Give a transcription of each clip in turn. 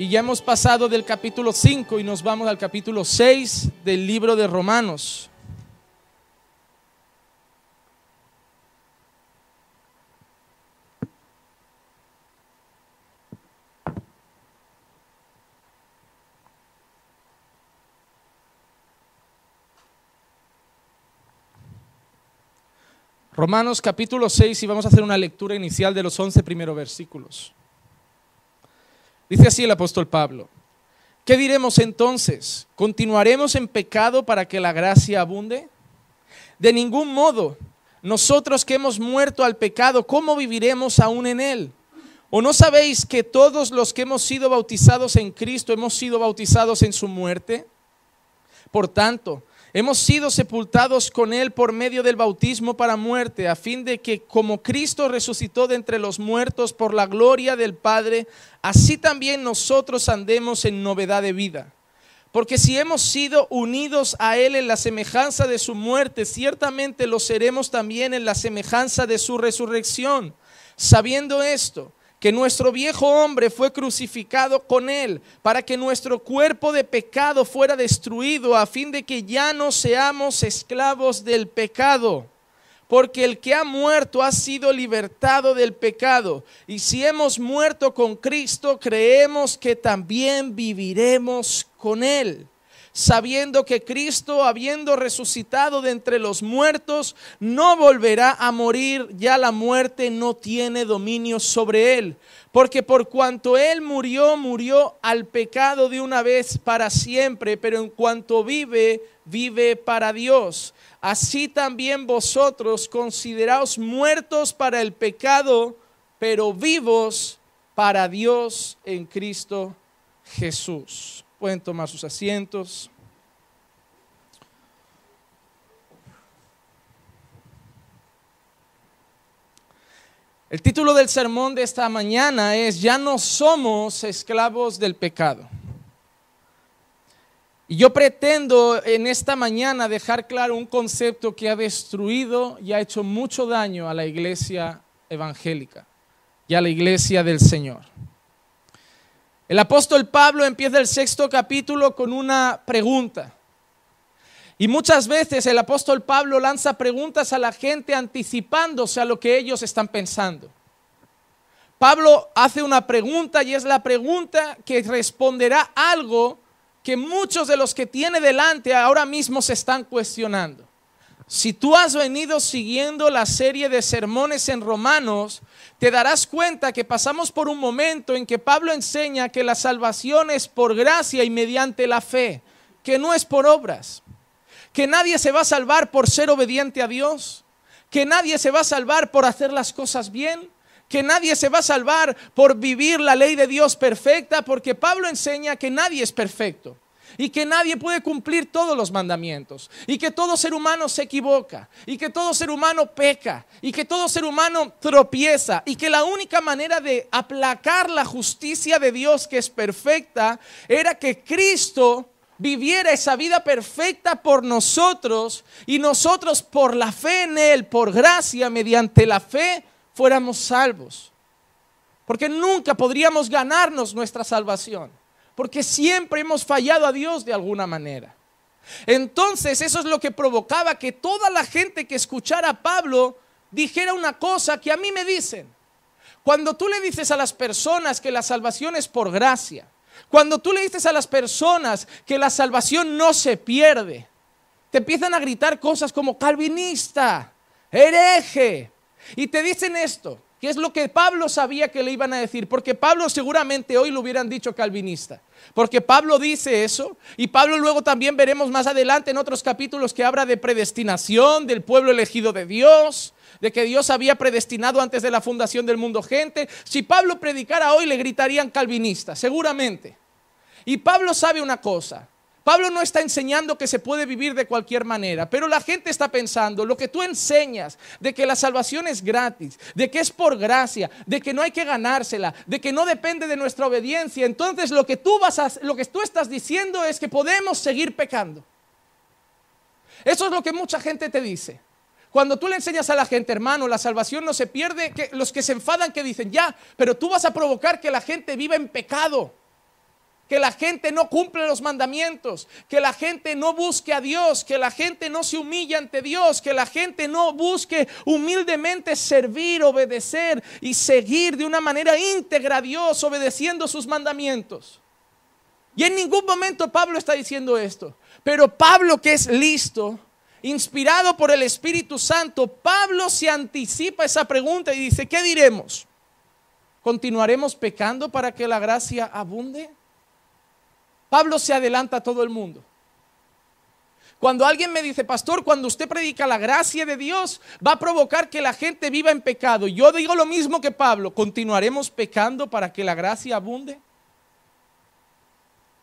Y ya hemos pasado del capítulo 5 y nos vamos al capítulo 6 del libro de Romanos. Romanos capítulo 6 y vamos a hacer una lectura inicial de los 11 primeros versículos. Dice así el apóstol Pablo. ¿Qué diremos entonces? ¿Continuaremos en pecado para que la gracia abunde? De ningún modo. Nosotros que hemos muerto al pecado, ¿cómo viviremos aún en él? ¿O no sabéis que todos los que hemos sido bautizados en Cristo hemos sido bautizados en su muerte? Por tanto, Hemos sido sepultados con Él por medio del bautismo para muerte, a fin de que como Cristo resucitó de entre los muertos por la gloria del Padre, así también nosotros andemos en novedad de vida. Porque si hemos sido unidos a Él en la semejanza de su muerte, ciertamente lo seremos también en la semejanza de su resurrección. Sabiendo esto, que nuestro viejo hombre fue crucificado con él, para que nuestro cuerpo de pecado fuera destruido, a fin de que ya no seamos esclavos del pecado. Porque el que ha muerto ha sido libertado del pecado. Y si hemos muerto con Cristo, creemos que también viviremos con Él sabiendo que Cristo, habiendo resucitado de entre los muertos, no volverá a morir, ya la muerte no tiene dominio sobre él. Porque por cuanto él murió, murió al pecado de una vez para siempre, pero en cuanto vive, vive para Dios. Así también vosotros consideraos muertos para el pecado, pero vivos para Dios en Cristo Jesús. Pueden tomar sus asientos. El título del sermón de esta mañana es Ya no somos esclavos del pecado. Y yo pretendo en esta mañana dejar claro un concepto que ha destruido y ha hecho mucho daño a la iglesia evangélica y a la iglesia del Señor. El apóstol Pablo empieza el sexto capítulo con una pregunta. Y muchas veces el apóstol Pablo lanza preguntas a la gente anticipándose a lo que ellos están pensando. Pablo hace una pregunta y es la pregunta que responderá algo que muchos de los que tiene delante ahora mismo se están cuestionando. Si tú has venido siguiendo la serie de sermones en Romanos, te darás cuenta que pasamos por un momento en que Pablo enseña que la salvación es por gracia y mediante la fe, que no es por obras, que nadie se va a salvar por ser obediente a Dios, que nadie se va a salvar por hacer las cosas bien, que nadie se va a salvar por vivir la ley de Dios perfecta, porque Pablo enseña que nadie es perfecto y que nadie puede cumplir todos los mandamientos y que todo ser humano se equivoca y que todo ser humano peca y que todo ser humano tropieza y que la única manera de aplacar la justicia de Dios que es perfecta era que Cristo viviera esa vida perfecta por nosotros y nosotros por la fe en Él, por gracia, mediante la fe, fuéramos salvos. Porque nunca podríamos ganarnos nuestra salvación. Porque siempre hemos fallado a Dios de alguna manera. Entonces eso es lo que provocaba que toda la gente que escuchara a Pablo dijera una cosa que a mí me dicen. Cuando tú le dices a las personas que la salvación es por gracia, cuando tú le dices a las personas que la salvación no se pierde, te empiezan a gritar cosas como calvinista, hereje, y te dicen esto, Qué es lo que Pablo sabía que le iban a decir, porque Pablo seguramente hoy lo hubieran dicho calvinista, porque Pablo dice eso, y Pablo luego también veremos más adelante en otros capítulos que habla de predestinación, del pueblo elegido de Dios, de que Dios había predestinado antes de la fundación del mundo gente. Si Pablo predicara hoy le gritarían calvinista, seguramente. Y Pablo sabe una cosa, Pablo no está enseñando que se puede vivir de cualquier manera, pero la gente está pensando, lo que tú enseñas de que la salvación es gratis, de que es por gracia, de que no hay que ganársela, de que no depende de nuestra obediencia, entonces lo que tú vas a, lo que tú estás diciendo es que podemos seguir pecando. Eso es lo que mucha gente te dice. Cuando tú le enseñas a la gente, hermano, la salvación no se pierde, que los que se enfadan que dicen, ya, pero tú vas a provocar que la gente viva en pecado que la gente no cumple los mandamientos, que la gente no busque a Dios, que la gente no se humilla ante Dios, que la gente no busque humildemente servir, obedecer y seguir de una manera íntegra a Dios, obedeciendo sus mandamientos. Y en ningún momento Pablo está diciendo esto, pero Pablo que es listo, inspirado por el Espíritu Santo, Pablo se anticipa esa pregunta y dice, ¿qué diremos? ¿Continuaremos pecando para que la gracia abunde? Pablo se adelanta a todo el mundo. Cuando alguien me dice, pastor, cuando usted predica la gracia de Dios, va a provocar que la gente viva en pecado. Yo digo lo mismo que Pablo, ¿continuaremos pecando para que la gracia abunde?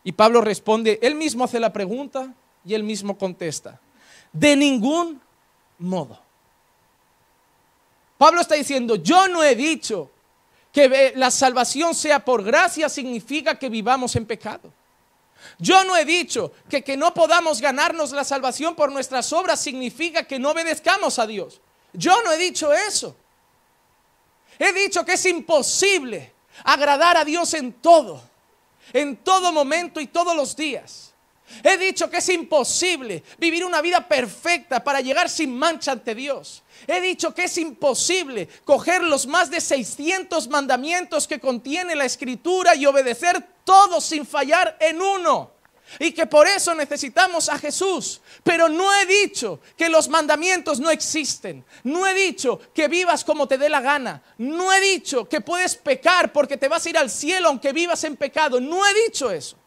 Y Pablo responde, él mismo hace la pregunta y él mismo contesta, de ningún modo. Pablo está diciendo, yo no he dicho que eh, la salvación sea por gracia significa que vivamos en pecado. Yo no he dicho que que no podamos ganarnos la salvación por nuestras obras significa que no obedezcamos a Dios. Yo no he dicho eso. He dicho que es imposible agradar a Dios en todo, en todo momento y todos los días. He dicho que es imposible vivir una vida perfecta para llegar sin mancha ante Dios. He dicho que es imposible coger los más de 600 mandamientos que contiene la escritura y obedecer todos sin fallar en uno. Y que por eso necesitamos a Jesús. Pero no he dicho que los mandamientos no existen. No he dicho que vivas como te dé la gana. No he dicho que puedes pecar porque te vas a ir al cielo aunque vivas en pecado. No he dicho eso.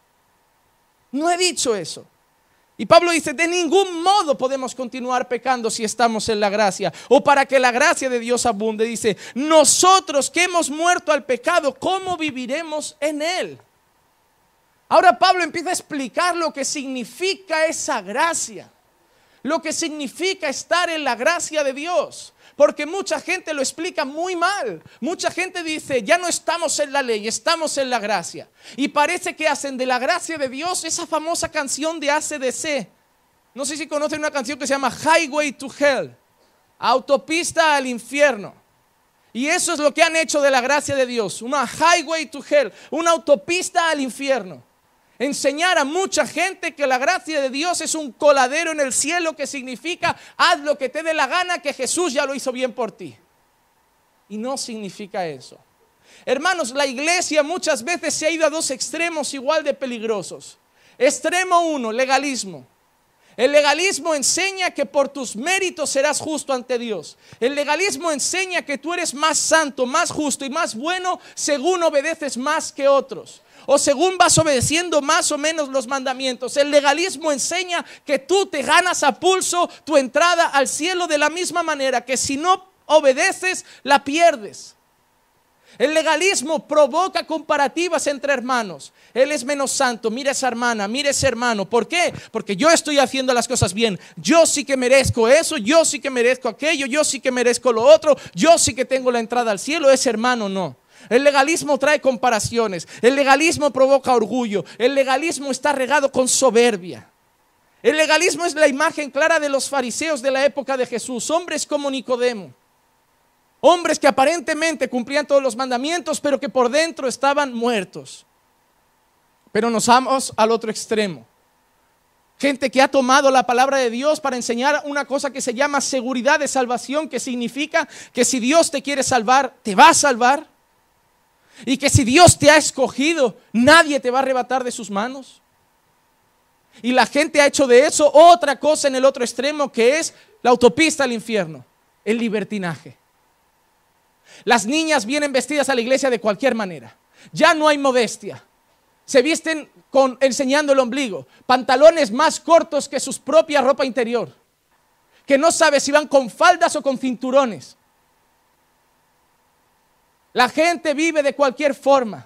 No he dicho eso. Y Pablo dice, de ningún modo podemos continuar pecando si estamos en la gracia. O para que la gracia de Dios abunde, dice, nosotros que hemos muerto al pecado, ¿cómo viviremos en él? Ahora Pablo empieza a explicar lo que significa esa gracia, lo que significa estar en la gracia de Dios. Porque mucha gente lo explica muy mal. Mucha gente dice, ya no estamos en la ley, estamos en la gracia. Y parece que hacen de la gracia de Dios esa famosa canción de ACDC. No sé si conocen una canción que se llama Highway to Hell, autopista al infierno. Y eso es lo que han hecho de la gracia de Dios, una highway to hell, una autopista al infierno enseñar a mucha gente que la gracia de Dios es un coladero en el cielo que significa haz lo que te dé la gana, que Jesús ya lo hizo bien por ti. Y no significa eso. Hermanos, la iglesia muchas veces se ha ido a dos extremos igual de peligrosos. Extremo uno, legalismo. El legalismo enseña que por tus méritos serás justo ante Dios. El legalismo enseña que tú eres más santo, más justo y más bueno según obedeces más que otros o según vas obedeciendo más o menos los mandamientos. El legalismo enseña que tú te ganas a pulso tu entrada al cielo de la misma manera que si no obedeces, la pierdes. El legalismo provoca comparativas entre hermanos. Él es menos santo, mira esa hermana, mira ese hermano. ¿Por qué? Porque yo estoy haciendo las cosas bien. Yo sí que merezco eso, yo sí que merezco aquello, yo sí que merezco lo otro, yo sí que tengo la entrada al cielo, ese hermano no. El legalismo trae comparaciones. El legalismo provoca orgullo. El legalismo está regado con soberbia. El legalismo es la imagen clara de los fariseos de la época de Jesús, hombres como Nicodemo. Hombres que aparentemente cumplían todos los mandamientos, pero que por dentro estaban muertos. Pero nos vamos al otro extremo. Gente que ha tomado la palabra de Dios para enseñar una cosa que se llama seguridad de salvación, que significa que si Dios te quiere salvar, te va a salvar. Y que si Dios te ha escogido, nadie te va a arrebatar de sus manos. Y la gente ha hecho de eso otra cosa en el otro extremo que es la autopista al infierno, el libertinaje. Las niñas vienen vestidas a la iglesia de cualquier manera. Ya no hay modestia. Se visten con, enseñando el ombligo, pantalones más cortos que sus propia ropa interior, que no sabe si van con faldas o con cinturones. La gente vive de cualquier forma,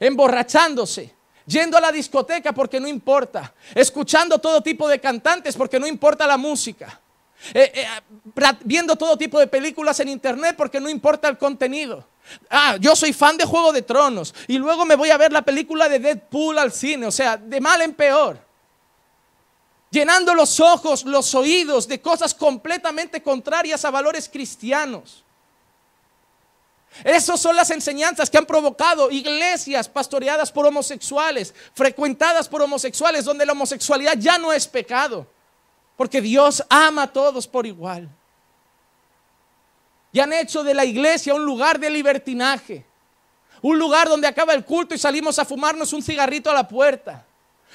emborrachándose, yendo a la discoteca porque no importa, escuchando todo tipo de cantantes porque no importa la música, eh, eh, viendo todo tipo de películas en internet porque no importa el contenido. Ah, yo soy fan de Juego de Tronos y luego me voy a ver la película de Deadpool al cine, o sea, de mal en peor. Llenando los ojos, los oídos de cosas completamente contrarias a valores cristianos. Esas son las enseñanzas que han provocado iglesias pastoreadas por homosexuales, frecuentadas por homosexuales, donde la homosexualidad ya no es pecado, porque Dios ama a todos por igual. Y han hecho de la iglesia un lugar de libertinaje, un lugar donde acaba el culto y salimos a fumarnos un cigarrito a la puerta.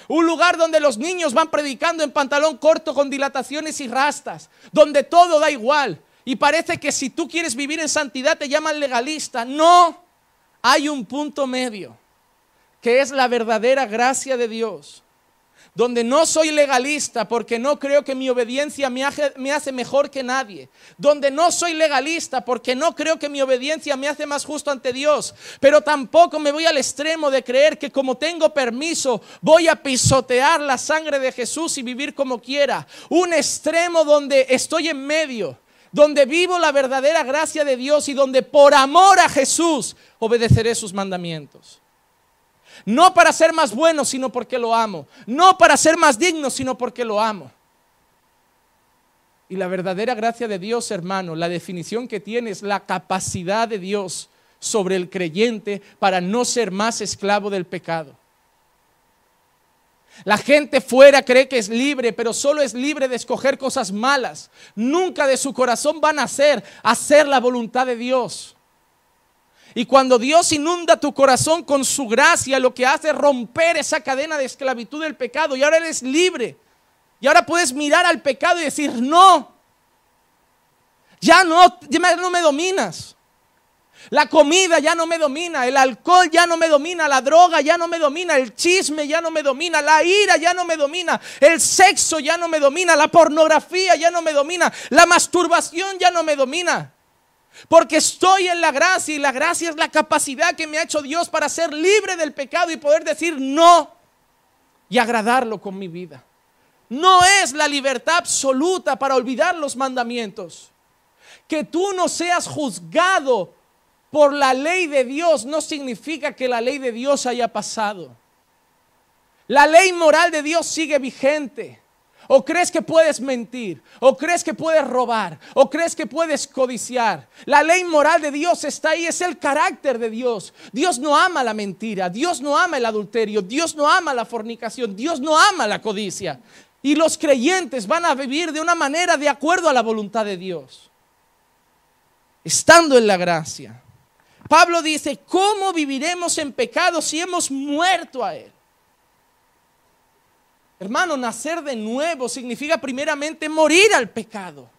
Un lugar donde los niños van predicando en pantalón corto con dilataciones y rastas, donde todo da igual, y parece que si tú quieres vivir en santidad te llaman legalista. No, hay un punto medio, que es la verdadera gracia de Dios, donde no soy legalista porque no creo que mi obediencia me hace, mejor que nadie, donde no soy legalista porque no creo que mi obediencia me hace más justo ante Dios, pero tampoco me voy al extremo de creer que como tengo permiso voy a pisotear la sangre de Jesús y vivir como quiera, un extremo donde estoy en medio donde vivo la verdadera gracia de Dios y donde por amor a Jesús obedeceré sus mandamientos. No para ser más bueno, sino porque lo amo. No para ser más digno, sino porque lo amo. Y la verdadera gracia de Dios, hermano, la definición que tiene es la capacidad de Dios sobre el creyente para no ser más esclavo del pecado. La gente fuera cree que es libre, pero solo es libre de escoger cosas malas. Nunca de su corazón van a hacer, hacer la voluntad de Dios. Y cuando Dios inunda tu corazón con su gracia, lo que hace es romper esa cadena de esclavitud del pecado. Y ahora eres libre. Y ahora puedes mirar al pecado y decir, no, ya no, ya no me dominas. La comida ya no me domina, el alcohol ya no me domina, la droga ya no me domina, el chisme ya no me domina, la ira ya no me domina, el sexo ya no me domina, la pornografía ya no me domina, la masturbación ya no me domina. Porque estoy en la gracia y la gracia es la capacidad que me ha hecho Dios para ser libre del pecado y poder decir no y agradarlo con mi vida. No es la libertad absoluta para olvidar los mandamientos. Que tú no seas juzgado por la ley de Dios no significa que la ley de Dios haya pasado. La ley moral de Dios sigue vigente. ¿O crees que puedes mentir? ¿O crees que puedes robar? ¿O crees que puedes codiciar? La ley moral de Dios está ahí, es el carácter de Dios. Dios no ama la mentira, Dios no ama el adulterio, Dios no ama la fornicación, Dios no ama la codicia. Y los creyentes van a vivir de una manera de acuerdo a la voluntad de Dios, estando en la gracia. Pablo dice, ¿cómo viviremos en pecado si hemos muerto a Él? Hermano, nacer de nuevo significa primeramente morir al pecado.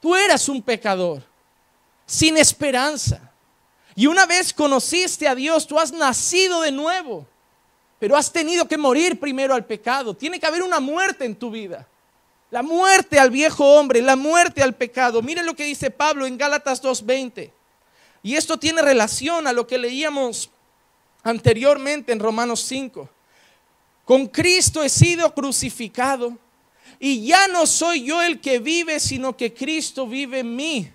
Tú eras un pecador, sin esperanza. Y una vez conociste a Dios, tú has nacido de nuevo, pero has tenido que morir primero al pecado. Tiene que haber una muerte en tu vida. La muerte al viejo hombre, la muerte al pecado. Mire lo que dice Pablo en Gálatas 2.20. Y esto tiene relación a lo que leíamos anteriormente en Romanos 5. Con Cristo he sido crucificado y ya no soy yo el que vive, sino que Cristo vive en mí.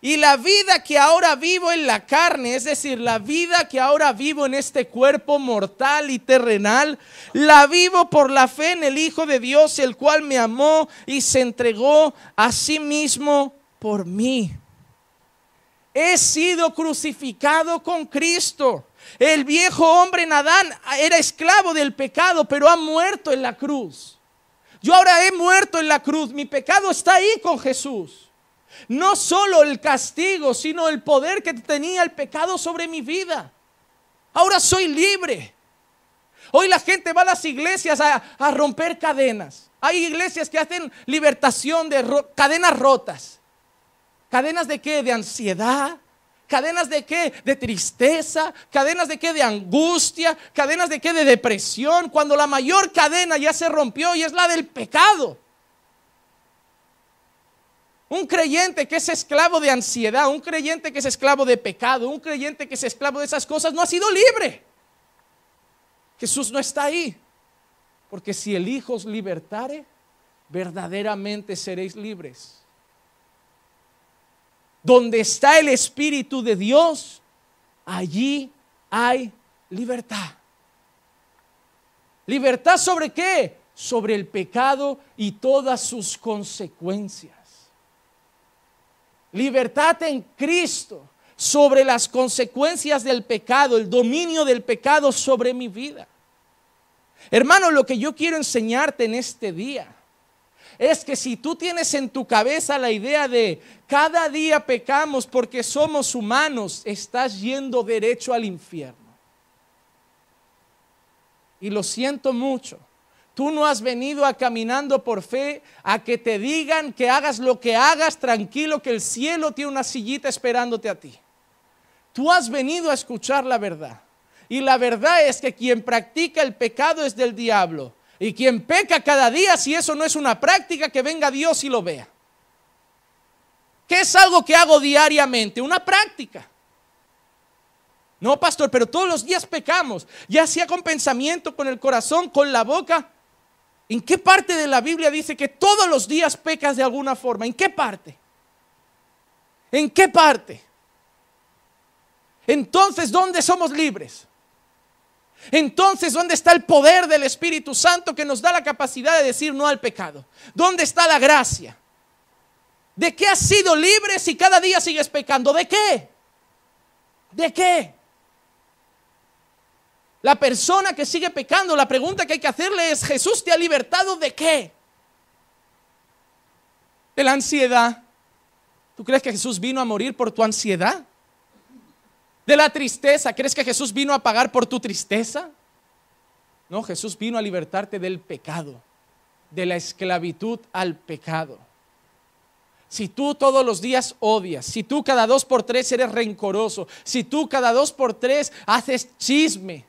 Y la vida que ahora vivo en la carne, es decir, la vida que ahora vivo en este cuerpo mortal y terrenal, la vivo por la fe en el Hijo de Dios, el cual me amó y se entregó a sí mismo por mí he sido crucificado con Cristo. El viejo hombre Nadán era esclavo del pecado, pero ha muerto en la cruz. Yo ahora he muerto en la cruz. Mi pecado está ahí con Jesús. No solo el castigo, sino el poder que tenía el pecado sobre mi vida. Ahora soy libre. Hoy la gente va a las iglesias a, romper cadenas. Hay iglesias que hacen libertación de cadenas rotas. ¿Cadenas de qué? De ansiedad. ¿Cadenas de qué? De tristeza. ¿Cadenas de qué? De angustia. ¿Cadenas de qué? De depresión. Cuando la mayor cadena ya se rompió y es la del pecado. Un creyente que es esclavo de ansiedad, un creyente que es esclavo de pecado, un creyente que es esclavo de esas cosas, no ha sido libre. Jesús no está ahí. Porque si el Hijo os libertare, verdaderamente seréis libres. Donde está el Espíritu de Dios, allí hay libertad. ¿Libertad sobre qué? Sobre el pecado y todas sus consecuencias. Libertad en Cristo sobre las consecuencias del pecado, el dominio del pecado sobre mi vida. Hermano, lo que yo quiero enseñarte en este día es que si tú tienes en tu cabeza la idea de cada día pecamos porque somos humanos, estás yendo derecho al infierno. Y lo siento mucho. Tú no has venido a caminando por fe a que te digan que hagas lo que hagas tranquilo, que el cielo tiene una sillita esperándote a ti. Tú has venido a escuchar la verdad. Y la verdad es que quien practica el pecado es del diablo. Y quien peca cada día, si eso no es una práctica, que venga Dios y lo vea. ¿Qué es algo que hago diariamente? Una práctica. No, pastor, pero todos los días pecamos, ya sea con pensamiento, con el corazón, con la boca. ¿En qué parte de la Biblia dice que todos los días pecas de alguna forma? ¿En qué parte? ¿En qué parte? Entonces, ¿dónde somos libres? Entonces, ¿dónde está el poder del Espíritu Santo que nos da la capacidad de decir no al pecado? ¿Dónde está la gracia? ¿De qué has sido libre si cada día sigues pecando? ¿De qué? ¿De qué? La persona que sigue pecando, la pregunta que hay que hacerle es, Jesús te ha libertado de qué? De la ansiedad. ¿Tú crees que Jesús vino a morir por tu ansiedad? de la tristeza. ¿Crees que Jesús vino a pagar por tu tristeza? No, Jesús vino a libertarte del pecado, de la esclavitud al pecado. Si tú todos los días odias, si tú cada dos por tres eres rencoroso, si tú cada dos por tres haces chisme,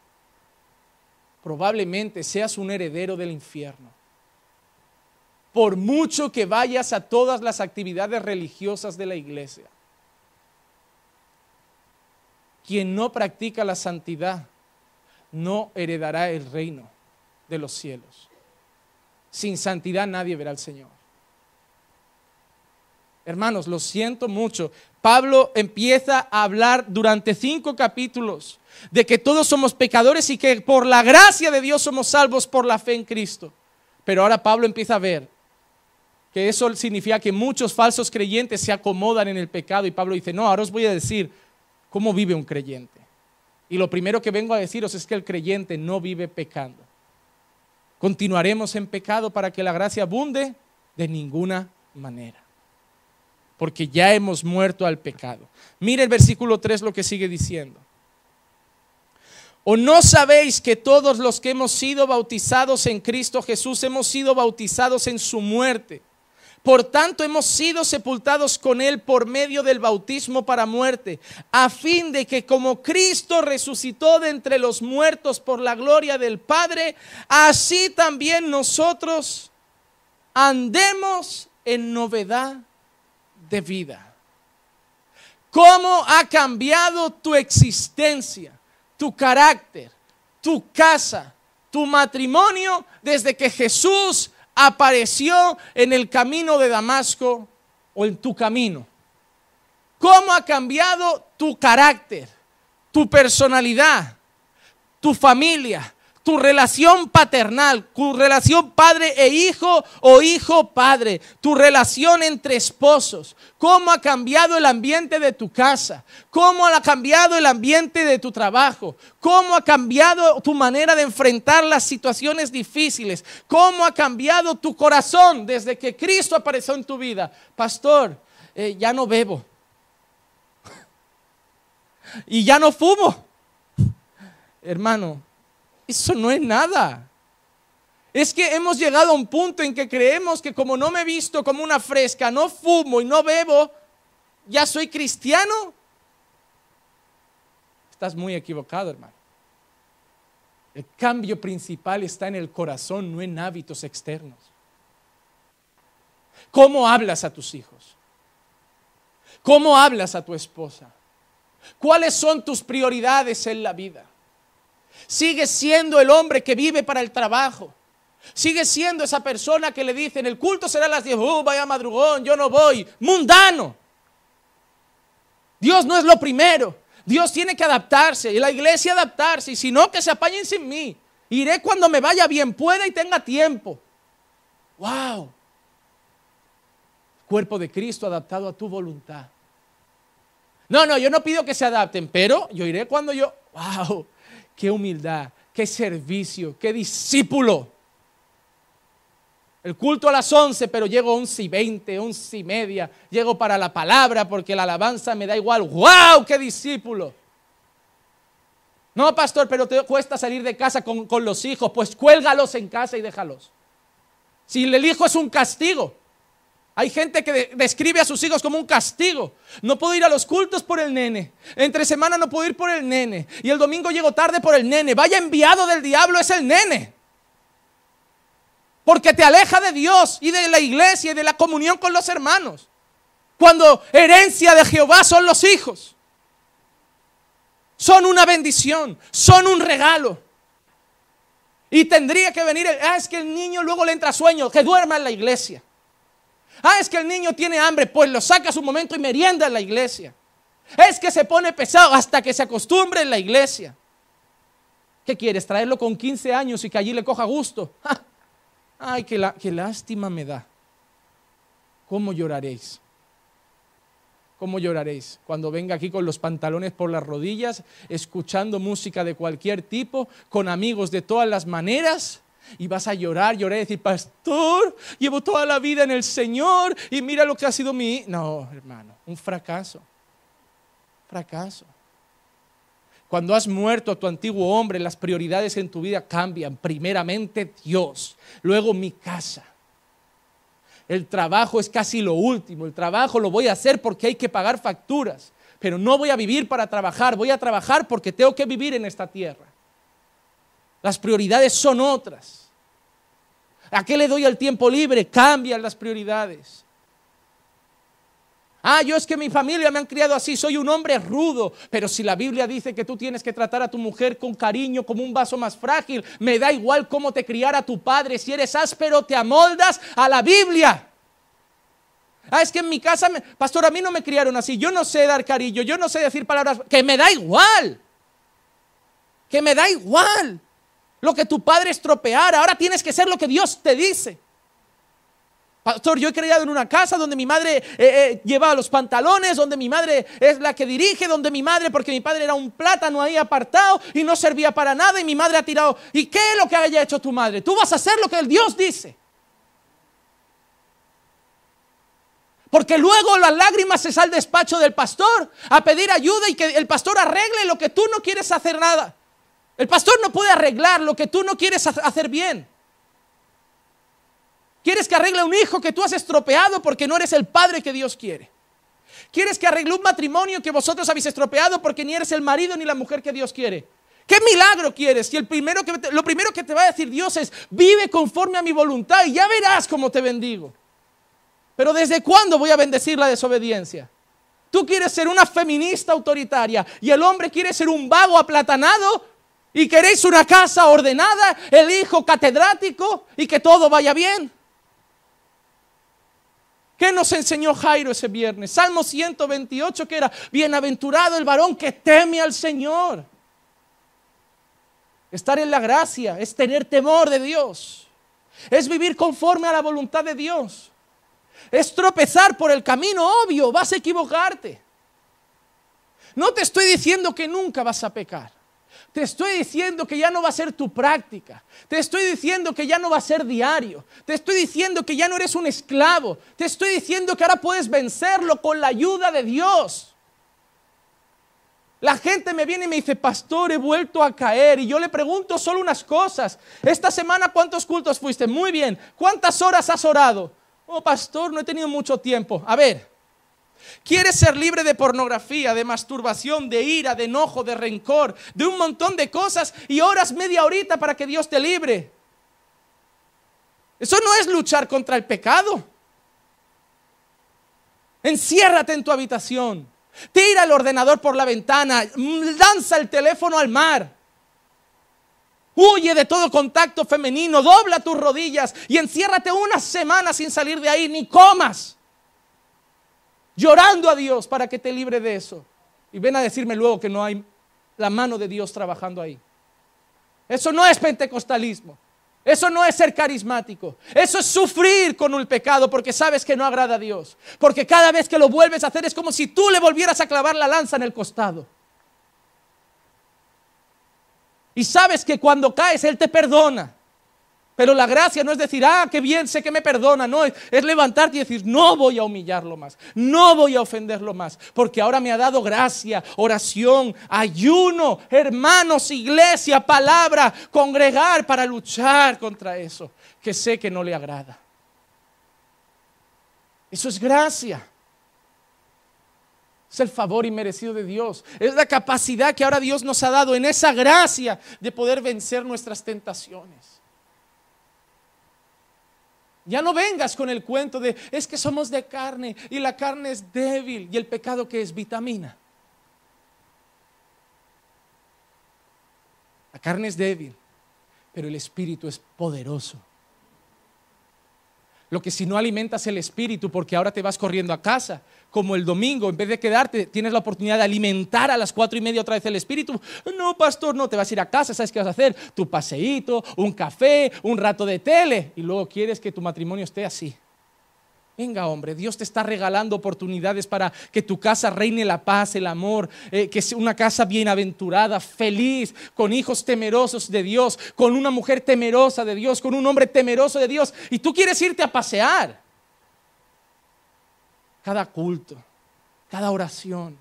probablemente seas un heredero del infierno. Por mucho que vayas a todas las actividades religiosas de la iglesia. Quien no practica la santidad no heredará el reino de los cielos. Sin santidad nadie verá al Señor. Hermanos, lo siento mucho. Pablo empieza a hablar durante cinco capítulos de que todos somos pecadores y que por la gracia de Dios somos salvos por la fe en Cristo. Pero ahora Pablo empieza a ver que eso significa que muchos falsos creyentes se acomodan en el pecado y Pablo dice, no, ahora os voy a decir ¿Cómo vive un creyente? Y lo primero que vengo a deciros es que el creyente no vive pecando. Continuaremos en pecado para que la gracia abunde de ninguna manera. Porque ya hemos muerto al pecado. Mire el versículo 3 lo que sigue diciendo. ¿O no sabéis que todos los que hemos sido bautizados en Cristo Jesús hemos sido bautizados en su muerte? Por tanto, hemos sido sepultados con Él por medio del bautismo para muerte, a fin de que como Cristo resucitó de entre los muertos por la gloria del Padre, así también nosotros andemos en novedad de vida. ¿Cómo ha cambiado tu existencia, tu carácter, tu casa, tu matrimonio desde que Jesús apareció en el camino de Damasco o en tu camino? ¿Cómo ha cambiado tu carácter, tu personalidad, tu familia, tu relación paternal, tu relación padre e hijo o hijo-padre, tu relación entre esposos, cómo ha cambiado el ambiente de tu casa, cómo ha cambiado el ambiente de tu trabajo, cómo ha cambiado tu manera de enfrentar las situaciones difíciles, cómo ha cambiado tu corazón desde que Cristo apareció en tu vida. Pastor, eh, ya no bebo y ya no fumo. Hermano, eso no es nada. Es que hemos llegado a un punto en que creemos que como no me he visto como una fresca, no fumo y no bebo, ya soy cristiano. Estás muy equivocado, hermano. El cambio principal está en el corazón, no en hábitos externos. ¿Cómo hablas a tus hijos? ¿Cómo hablas a tu esposa? ¿Cuáles son tus prioridades en la vida? Sigue siendo el hombre que vive para el trabajo. Sigue siendo esa persona que le dicen, el culto será a las 10, uh, vaya madrugón, yo no voy. Mundano. Dios no es lo primero. Dios tiene que adaptarse y la iglesia adaptarse. Y si no, que se apañen sin mí. Iré cuando me vaya bien pueda y tenga tiempo. ¡Wow! Cuerpo de Cristo adaptado a tu voluntad. No, no, yo no pido que se adapten, pero yo iré cuando yo. ¡Wow! qué humildad, qué servicio, qué discípulo. El culto a las 11, pero llego a 11 y 20, 11 y media. Llego para la palabra porque la alabanza me da igual. ¡Wow! ¡Qué discípulo! No, pastor, pero te cuesta salir de casa con los hijos. Pues cuélgalos en casa y déjalos. Si el hijo es un castigo, hay gente que describe a sus hijos como un castigo. No puedo ir a los cultos por el nene. Entre semana no puedo ir por el nene. Y el domingo llego tarde por el nene. Vaya enviado del diablo es el nene. Porque te aleja de Dios y de la iglesia y de la comunión con los hermanos. Cuando herencia de Jehová son los hijos. Son una bendición. Son un regalo. Y tendría que venir, ah, es que el niño luego le entra sueño, que duerma en la iglesia. Ah, es que el niño tiene hambre, pues lo sacas un momento y merienda en la iglesia. Es que se pone pesado hasta que se acostumbre en la iglesia. ¿Qué quieres? ¿Traerlo con 15 años y que allí le coja gusto? Ay, qué lástima me da. ¿Cómo lloraréis? ¿Cómo lloraréis? Cuando venga aquí con los pantalones por las rodillas, escuchando música de cualquier tipo, con amigos de todas las maneras, y vas a llorar, llorar y decir, pastor, llevo toda la vida en el Señor y mira lo que ha sido mi... No, hermano, un fracaso. Fracaso. Cuando has muerto a tu antiguo hombre, las prioridades en tu vida cambian. Primeramente Dios, luego mi casa. El trabajo es casi lo último. El trabajo lo voy a hacer porque hay que pagar facturas. Pero no voy a vivir para trabajar, voy a trabajar porque tengo que vivir en esta tierra. Las prioridades son otras. ¿A qué le doy el tiempo libre? Cambian las prioridades. Ah, yo es que mi familia me han criado así, soy un hombre rudo, pero si la Biblia dice que tú tienes que tratar a tu mujer con cariño, como un vaso más frágil, me da igual cómo te criara tu padre, si eres áspero te amoldas a la Biblia. Ah, es que en mi casa, pastor, a mí no me criaron así, yo no sé dar cariño, yo no sé decir palabras, que me da igual, que me da igual lo que tu padre estropeara. Ahora tienes que ser lo que Dios te dice. Pastor, yo he creado en una casa donde mi madre eh, eh, llevaba los pantalones, donde mi madre es la que dirige, donde mi madre, porque mi padre era un plátano ahí apartado y no servía para nada y mi madre ha tirado. ¿Y qué es lo que haya hecho tu madre? Tú vas a hacer lo que el Dios dice. Porque luego las lágrimas se al despacho del pastor a pedir ayuda y que el pastor arregle lo que tú no quieres hacer nada. El pastor no puede arreglar lo que tú no quieres hacer bien. ¿Quieres que arregle un hijo que tú has estropeado porque no eres el padre que Dios quiere? ¿Quieres que arregle un matrimonio que vosotros habéis estropeado porque ni eres el marido ni la mujer que Dios quiere? ¿Qué milagro quieres? Y el primero que lo primero que te va a decir Dios es, vive conforme a mi voluntad y ya verás cómo te bendigo. Pero ¿desde cuándo voy a bendecir la desobediencia? Tú quieres ser una feminista autoritaria y el hombre quiere ser un vago aplatanado y queréis una casa ordenada, el hijo catedrático y que todo vaya bien. ¿Qué nos enseñó Jairo ese viernes? Salmo 128 que era, bienaventurado el varón que teme al Señor. Estar en la gracia es tener temor de Dios. Es vivir conforme a la voluntad de Dios. Es tropezar por el camino obvio, vas a equivocarte. No te estoy diciendo que nunca vas a pecar. Te estoy diciendo que ya no va a ser tu práctica. Te estoy diciendo que ya no va a ser diario. Te estoy diciendo que ya no eres un esclavo. Te estoy diciendo que ahora puedes vencerlo con la ayuda de Dios. La gente me viene y me dice, pastor, he vuelto a caer. Y yo le pregunto solo unas cosas. Esta semana, ¿cuántos cultos fuiste? Muy bien. ¿Cuántas horas has orado? Oh, pastor, no he tenido mucho tiempo. A ver, Quieres ser libre de pornografía, de masturbación, de ira, de enojo, de rencor, de un montón de cosas y horas, media horita para que Dios te libre. Eso no es luchar contra el pecado. Enciérrate en tu habitación. Tira el ordenador por la ventana. Lanza el teléfono al mar. Huye de todo contacto femenino. Dobla tus rodillas y enciérrate unas semanas sin salir de ahí ni comas llorando a Dios para que te libre de eso. Y ven a decirme luego que no hay la mano de Dios trabajando ahí. Eso no es pentecostalismo. Eso no es ser carismático. Eso es sufrir con un pecado porque sabes que no agrada a Dios. Porque cada vez que lo vuelves a hacer es como si tú le volvieras a clavar la lanza en el costado. Y sabes que cuando caes Él te perdona. Pero la gracia no es decir, ah, qué bien, sé que me perdona, no, es, levantarte y decir, no voy a humillarlo más, no voy a ofenderlo más, porque ahora me ha dado gracia, oración, ayuno, hermanos, iglesia, palabra, congregar para luchar contra eso que sé que no le agrada. Eso es gracia. Es el favor inmerecido de Dios. Es la capacidad que ahora Dios nos ha dado en esa gracia de poder vencer nuestras tentaciones. Ya no vengas con el cuento de es que somos de carne y la carne es débil y el pecado que es vitamina. La carne es débil, pero el espíritu es poderoso. Lo que si no alimentas el espíritu, porque ahora te vas corriendo a casa, como el domingo, en vez de quedarte, tienes la oportunidad de alimentar a las cuatro y media otra vez el espíritu. No, pastor, no, te vas a ir a casa, ¿sabes qué vas a hacer? Tu paseíto, un café, un rato de tele, y luego quieres que tu matrimonio esté así. Venga, hombre, Dios te está regalando oportunidades para que tu casa reine la paz, el amor, eh, que sea una casa bienaventurada, feliz, con hijos temerosos de Dios, con una mujer temerosa de Dios, con un hombre temeroso de Dios. Y tú quieres irte a pasear cada culto, cada oración,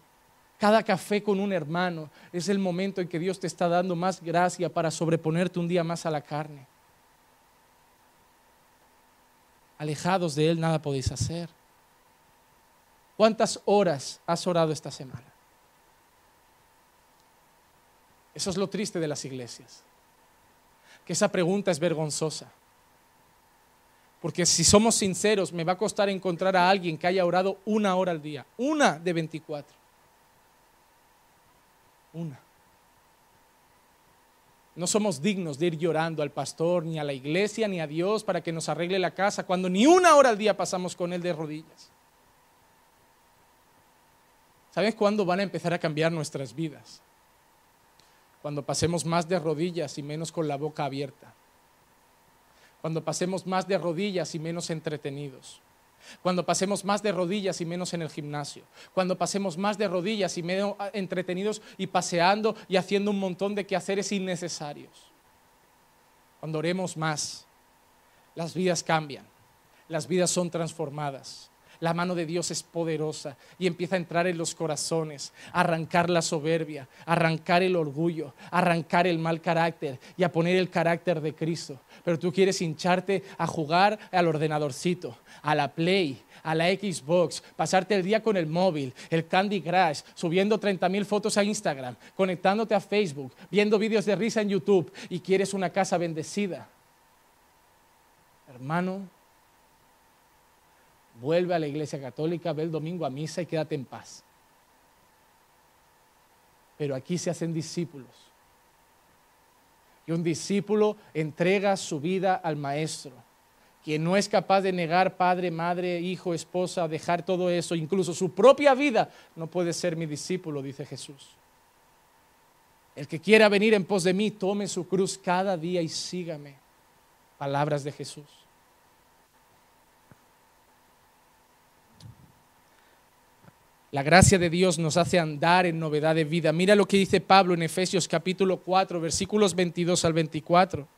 cada café con un hermano, es el momento en que Dios te está dando más gracia para sobreponerte un día más a la carne. Alejados de Él nada podéis hacer. ¿Cuántas horas has orado esta semana? Eso es lo triste de las iglesias, que esa pregunta es vergonzosa. Porque si somos sinceros, me va a costar encontrar a alguien que haya orado una hora al día, una de 24. Una. No somos dignos de ir llorando al pastor, ni a la iglesia, ni a Dios para que nos arregle la casa, cuando ni una hora al día pasamos con Él de rodillas. ¿Sabes cuándo van a empezar a cambiar nuestras vidas? Cuando pasemos más de rodillas y menos con la boca abierta. Cuando pasemos más de rodillas y menos entretenidos. Cuando pasemos más de rodillas y menos en el gimnasio. Cuando pasemos más de rodillas y menos ah, entretenidos y paseando y haciendo un montón de quehaceres innecesarios. Cuando oremos más, las vidas cambian, las vidas son transformadas la mano de Dios es poderosa y empieza a entrar en los corazones, a arrancar la soberbia, a arrancar el orgullo, a arrancar el mal carácter y a poner el carácter de Cristo. Pero tú quieres hincharte a jugar al ordenadorcito, a la Play, a la Xbox, pasarte el día con el móvil, el Candy Crush, subiendo 30 fotos a Instagram, conectándote a Facebook, viendo vídeos de risa en YouTube y quieres una casa bendecida. Hermano, Vuelve a la iglesia católica, ve el domingo a misa y quédate en paz. Pero aquí se hacen discípulos. Y un discípulo entrega su vida al maestro, quien no es capaz de negar padre, madre, hijo, esposa, dejar todo eso, incluso su propia vida, no puede ser mi discípulo, dice Jesús. El que quiera venir en pos de mí, tome su cruz cada día y sígame. Palabras de Jesús. La gracia de Dios nos hace andar en novedad de vida. Mira lo que dice Pablo en Efesios capítulo 4, versículos 22 al 24.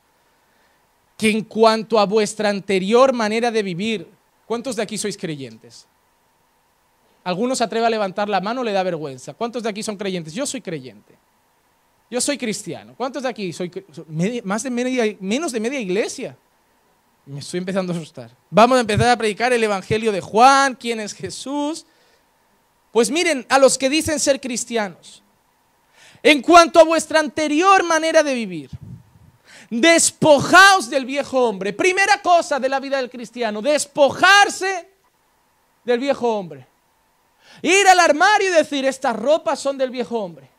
Que en cuanto a vuestra anterior manera de vivir, ¿cuántos de aquí sois creyentes? Algunos se atreve a levantar la mano, o le da vergüenza. ¿Cuántos de aquí son creyentes? Yo soy creyente. Yo soy cristiano. ¿Cuántos de aquí soy más de media, menos de media iglesia? Me estoy empezando a asustar. Vamos a empezar a predicar el evangelio de Juan, quién es Jesús. Pues miren, a los que dicen ser cristianos, en cuanto a vuestra anterior manera de vivir, despojaos del viejo hombre. Primera cosa de la vida del cristiano, despojarse del viejo hombre. Ir al armario y decir, estas ropas son del viejo hombre.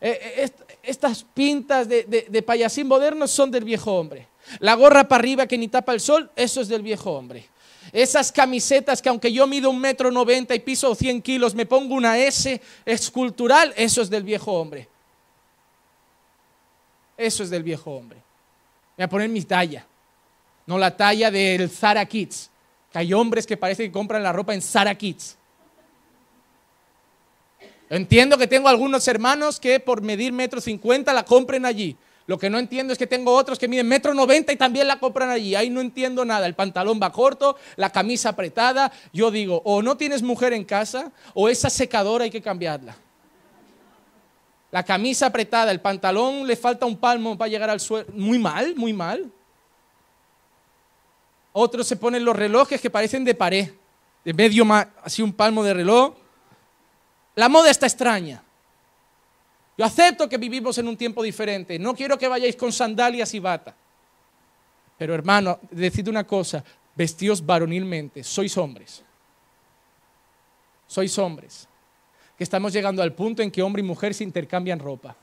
Eh, eh, estas pintas de, de payasín moderno son del viejo hombre. La gorra para arriba que ni tapa el sol, eso es del viejo hombre. Esas camisetas que aunque yo mido un metro noventa y piso 100 kilos, me pongo una S escultural, eso es del viejo hombre. Eso es del viejo hombre. Voy a poner mi talla, no la talla del Zara Kids, que hay hombres que parece que compran la ropa en Zara Kids. Entiendo que tengo algunos hermanos que por medir metro cincuenta la compren allí, lo que no entiendo es que tengo otros que miden metro noventa y también la compran allí. Ahí no entiendo nada. El pantalón va corto, la camisa apretada. Yo digo, o no tienes mujer en casa, o esa secadora hay que cambiarla. La camisa apretada, el pantalón le falta un palmo para llegar al suelo. Muy mal, muy mal. Otros se ponen los relojes que parecen de pared, de medio, así un palmo de reloj. La moda está extraña. Yo acepto que vivimos en un tiempo diferente. No quiero que vayáis con sandalias y bata. Pero hermano, decid una cosa, vestíos varonilmente, sois hombres. Sois hombres. Que estamos llegando al punto en que hombre y mujer se intercambian ropa.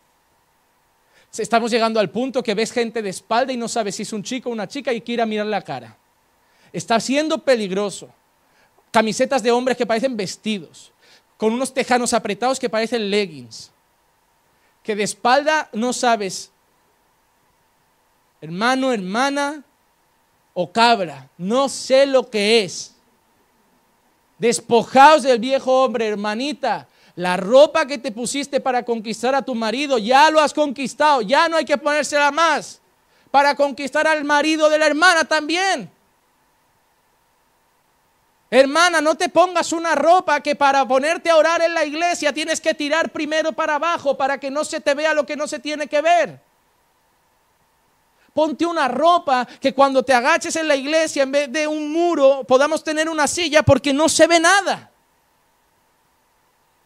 Estamos llegando al punto que ves gente de espalda y no sabes si es un chico o una chica y quieres mirar la cara. Está siendo peligroso. Camisetas de hombres que parecen vestidos, con unos tejanos apretados que parecen leggings que de espalda no sabes, hermano, hermana o cabra, no sé lo que es. Despojaos del viejo hombre, hermanita. La ropa que te pusiste para conquistar a tu marido, ya lo has conquistado, ya no hay que ponérsela más. Para conquistar al marido de la hermana también. Hermana, no te pongas una ropa que para ponerte a orar en la iglesia tienes que tirar primero para abajo para que no se te vea lo que no se tiene que ver. Ponte una ropa que cuando te agaches en la iglesia en vez de un muro podamos tener una silla porque no se ve nada.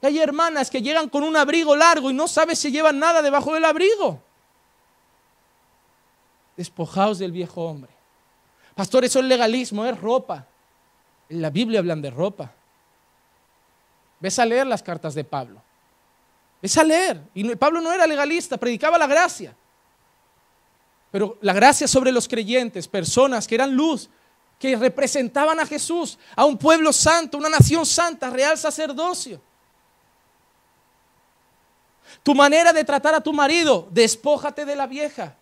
Hay hermanas que llegan con un abrigo largo y no sabes si llevan nada debajo del abrigo. Despojaos del viejo hombre. Pastor, eso es legalismo, es ropa. En la Biblia hablan de ropa. Ves a leer las cartas de Pablo. Ves a leer. Y Pablo no era legalista, predicaba la gracia. Pero la gracia sobre los creyentes, personas que eran luz, que representaban a Jesús, a un pueblo santo, una nación santa, real sacerdocio. Tu manera de tratar a tu marido, despójate de la vieja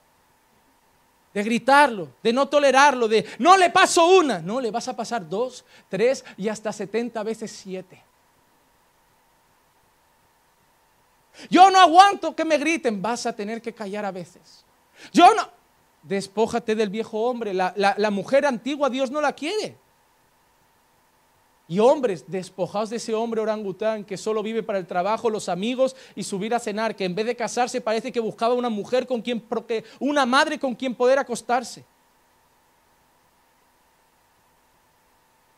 de gritarlo, de no tolerarlo, de no le paso una, no, le vas a pasar dos, tres y hasta setenta veces siete. Yo no aguanto que me griten, vas a tener que callar a veces. Yo no, despójate del viejo hombre, la mujer antigua Dios no la quiere. Y hombres despojados de ese hombre orangután que solo vive para el trabajo, los amigos y subir a cenar, que en vez de casarse parece que buscaba una mujer con quien, una madre con quien poder acostarse.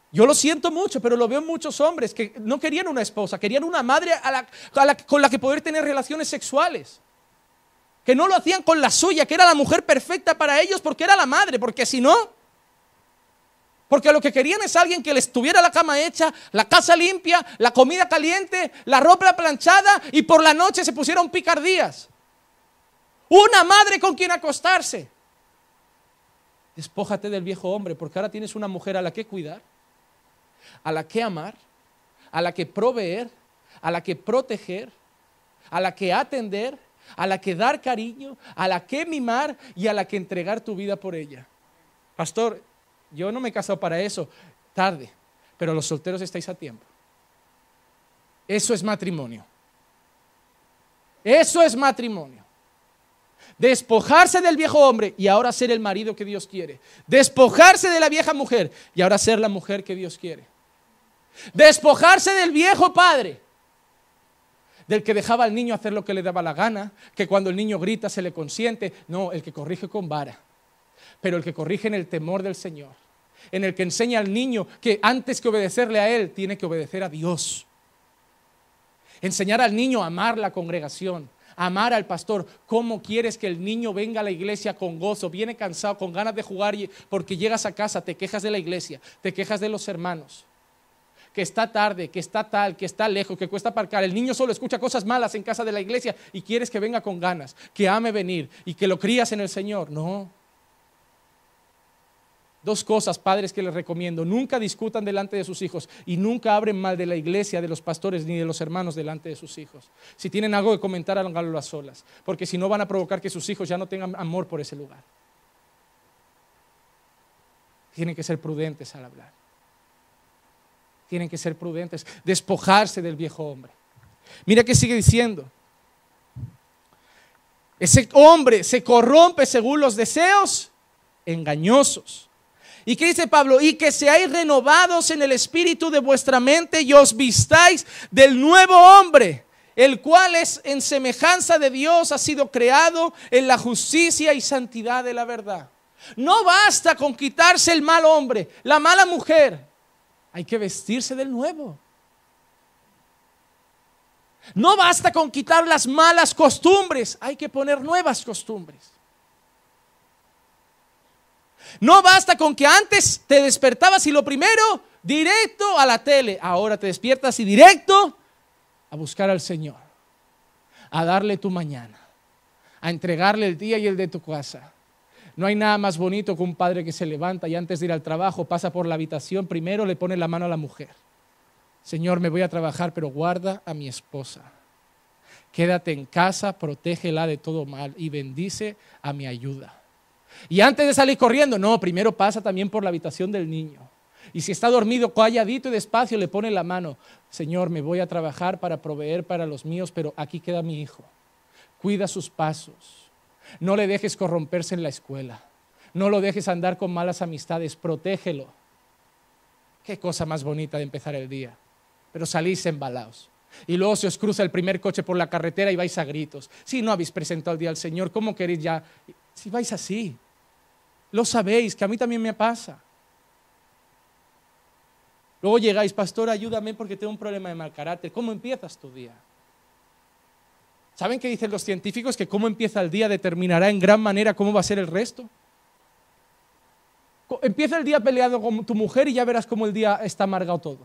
Yo lo siento mucho, pero lo veo en muchos hombres que no querían una esposa, querían una madre con la que poder tener relaciones sexuales. Que no lo hacían con la suya, que era la mujer perfecta para ellos porque era la madre, porque si no, porque lo que querían es alguien que les tuviera la cama hecha, la casa limpia, la comida caliente, la ropa planchada y por la noche se pusieron picardías. Una madre con quien acostarse. Despójate del viejo hombre porque ahora tienes una mujer a la que cuidar, a la que amar, a la que proveer, a la que proteger, a la que atender, a la que dar cariño, a la que mimar y a la que entregar tu vida por ella. Pastor, yo no me he casado para eso, tarde, pero los solteros estáis a tiempo. Eso es matrimonio. Eso es matrimonio. Despojarse del viejo hombre y ahora ser el marido que Dios quiere. Despojarse de la vieja mujer y ahora ser la mujer que Dios quiere. Despojarse del viejo padre, del que dejaba al niño hacer lo que le daba la gana, que cuando el niño grita se le consiente. No, el que corrige con vara. Pero el que corrige en el temor del Señor, en el que enseña al niño que antes que obedecerle a Él, tiene que obedecer a Dios. Enseñar al niño a amar la congregación, amar al pastor. ¿Cómo quieres que el niño venga a la iglesia con gozo? Viene cansado, con ganas de jugar porque llegas a casa, te quejas de la iglesia, te quejas de los hermanos que está tarde, que está tal, que está lejos, que cuesta aparcar. El niño solo escucha cosas malas en casa de la iglesia y quieres que venga con ganas, que ame venir y que lo crías en el Señor. No, Dos cosas, padres, que les recomiendo. Nunca discutan delante de sus hijos y nunca abren mal de la iglesia, de los pastores ni de los hermanos delante de sus hijos. Si tienen algo que comentar, háganlo a solas, porque si no van a provocar que sus hijos ya no tengan amor por ese lugar. Tienen que ser prudentes al hablar. Tienen que ser prudentes, despojarse del viejo hombre. Mira qué sigue diciendo. Ese hombre se corrompe según los deseos engañosos. ¿Y qué dice Pablo? Y que seáis renovados en el espíritu de vuestra mente y os vistáis del nuevo hombre, el cual es en semejanza de Dios, ha sido creado en la justicia y santidad de la verdad. No basta con quitarse el mal hombre, la mala mujer. Hay que vestirse del nuevo. No basta con quitar las malas costumbres, hay que poner nuevas costumbres. No basta con que antes te despertabas y lo primero, directo a la tele. Ahora te despiertas y directo a buscar al Señor, a darle tu mañana, a entregarle el día y el de tu casa. No hay nada más bonito que un padre que se levanta y antes de ir al trabajo pasa por la habitación, primero le pone la mano a la mujer. Señor, me voy a trabajar, pero guarda a mi esposa. Quédate en casa, protégela de todo mal y bendice a mi ayuda. Y antes de salir corriendo, no, primero pasa también por la habitación del niño. Y si está dormido, calladito y despacio, le pone la mano. Señor, me voy a trabajar para proveer para los míos, pero aquí queda mi hijo. Cuida sus pasos. No le dejes corromperse en la escuela. No lo dejes andar con malas amistades. Protégelo. Qué cosa más bonita de empezar el día. Pero salís embalados. Y luego se os cruza el primer coche por la carretera y vais a gritos. Si no habéis presentado el día al Señor, ¿cómo queréis ya? Si vais así, lo sabéis, que a mí también me pasa. Luego llegáis, pastor, ayúdame porque tengo un problema de mal carácter. ¿Cómo empiezas tu día? ¿Saben qué dicen los científicos? Que cómo empieza el día determinará en gran manera cómo va a ser el resto. Empieza el día peleado con tu mujer y ya verás cómo el día está amargado todo.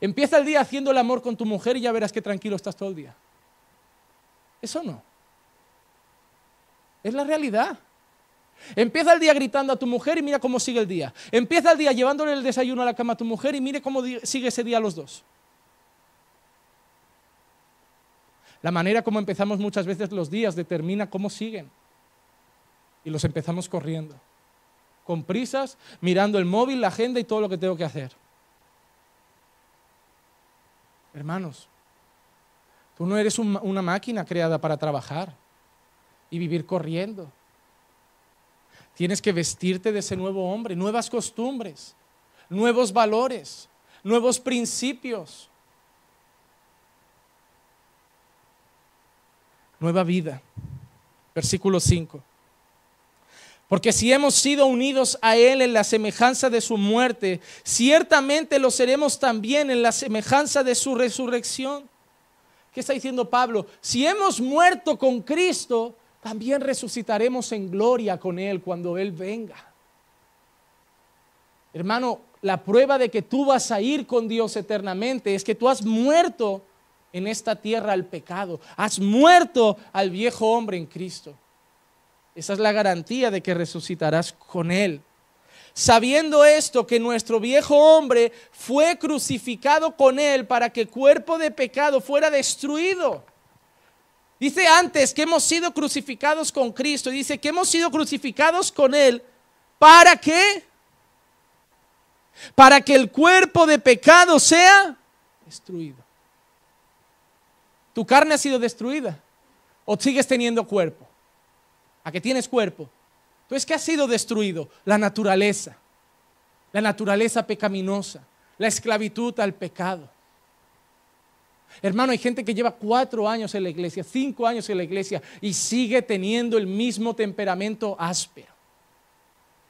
Empieza el día haciendo el amor con tu mujer y ya verás qué tranquilo estás todo el día. Eso no. Es la realidad. Empieza el día gritando a tu mujer y mira cómo sigue el día. Empieza el día llevándole el desayuno a la cama a tu mujer y mire cómo sigue ese día los dos. La manera como empezamos muchas veces los días determina cómo siguen. Y los empezamos corriendo, con prisas, mirando el móvil, la agenda y todo lo que tengo que hacer. Hermanos, tú no eres una máquina creada para trabajar y vivir corriendo. Tienes que vestirte de ese nuevo hombre, nuevas costumbres, nuevos valores, nuevos principios, nueva vida. Versículo 5. Porque si hemos sido unidos a Él en la semejanza de su muerte, ciertamente lo seremos también en la semejanza de su resurrección. ¿Qué está diciendo Pablo? Si hemos muerto con Cristo, también resucitaremos en gloria con Él cuando Él venga. Hermano, la prueba de que tú vas a ir con Dios eternamente es que tú has muerto en esta tierra al pecado, has muerto al viejo hombre en Cristo. Esa es la garantía de que resucitarás con Él. Sabiendo esto, que nuestro viejo hombre fue crucificado con Él para que el cuerpo de pecado fuera destruido Dice antes que hemos sido crucificados con Cristo. Y dice que hemos sido crucificados con Él. ¿Para qué? Para que el cuerpo de pecado sea destruido. Tu carne ha sido destruida. O sigues teniendo cuerpo. A que tienes cuerpo. Entonces, ¿qué ha sido destruido? La naturaleza. La naturaleza pecaminosa. La esclavitud al pecado. Hermano, hay gente que lleva cuatro años en la iglesia, cinco años en la iglesia y sigue teniendo el mismo temperamento áspero,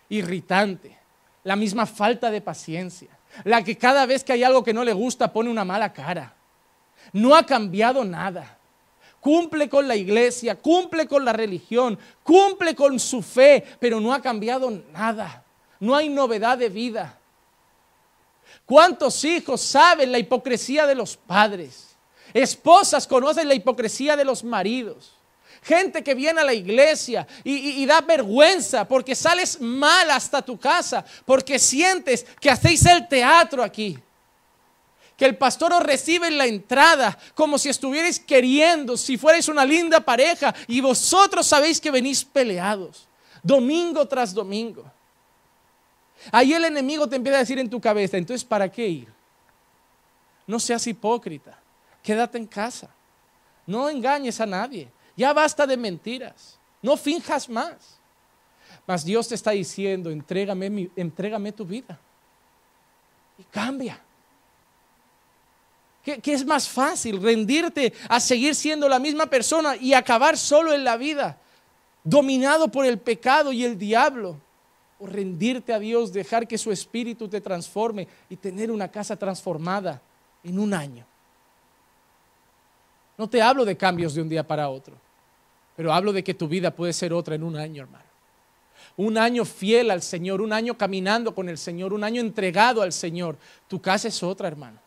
irritante, la misma falta de paciencia, la que cada vez que hay algo que no le gusta pone una mala cara. No ha cambiado nada. Cumple con la iglesia, cumple con la religión, cumple con su fe, pero no ha cambiado nada. No hay novedad de vida. ¿Cuántos hijos saben la hipocresía de los padres? Esposas conocen la hipocresía de los maridos. Gente que viene a la iglesia y, da vergüenza porque sales mal hasta tu casa, porque sientes que hacéis el teatro aquí. Que el pastor os recibe en la entrada como si estuvierais queriendo, si fuerais una linda pareja y vosotros sabéis que venís peleados, domingo tras domingo. Ahí el enemigo te empieza a decir en tu cabeza, entonces ¿para qué ir? No seas hipócrita quédate en casa. No engañes a nadie. Ya basta de mentiras. No finjas más. Mas Dios te está diciendo, entrégame, tu vida. Y cambia. ¿Qué, es más fácil? Rendirte a seguir siendo la misma persona y acabar solo en la vida, dominado por el pecado y el diablo. O rendirte a Dios, dejar que su espíritu te transforme y tener una casa transformada en un año. No te hablo de cambios de un día para otro, pero hablo de que tu vida puede ser otra en un año, hermano. Un año fiel al Señor, un año caminando con el Señor, un año entregado al Señor. Tu casa es otra, hermano.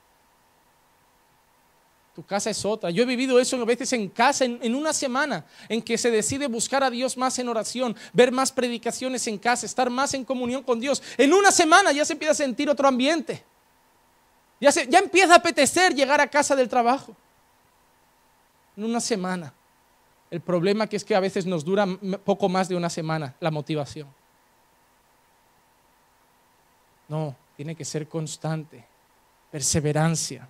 Tu casa es otra. Yo he vivido eso a veces en casa, en, una semana, en que se decide buscar a Dios más en oración, ver más predicaciones en casa, estar más en comunión con Dios. En una semana ya se empieza a sentir otro ambiente. Ya, ya empieza a apetecer llegar a casa del trabajo en una semana. El problema que es que a veces nos dura poco más de una semana la motivación. No, tiene que ser constante, perseverancia.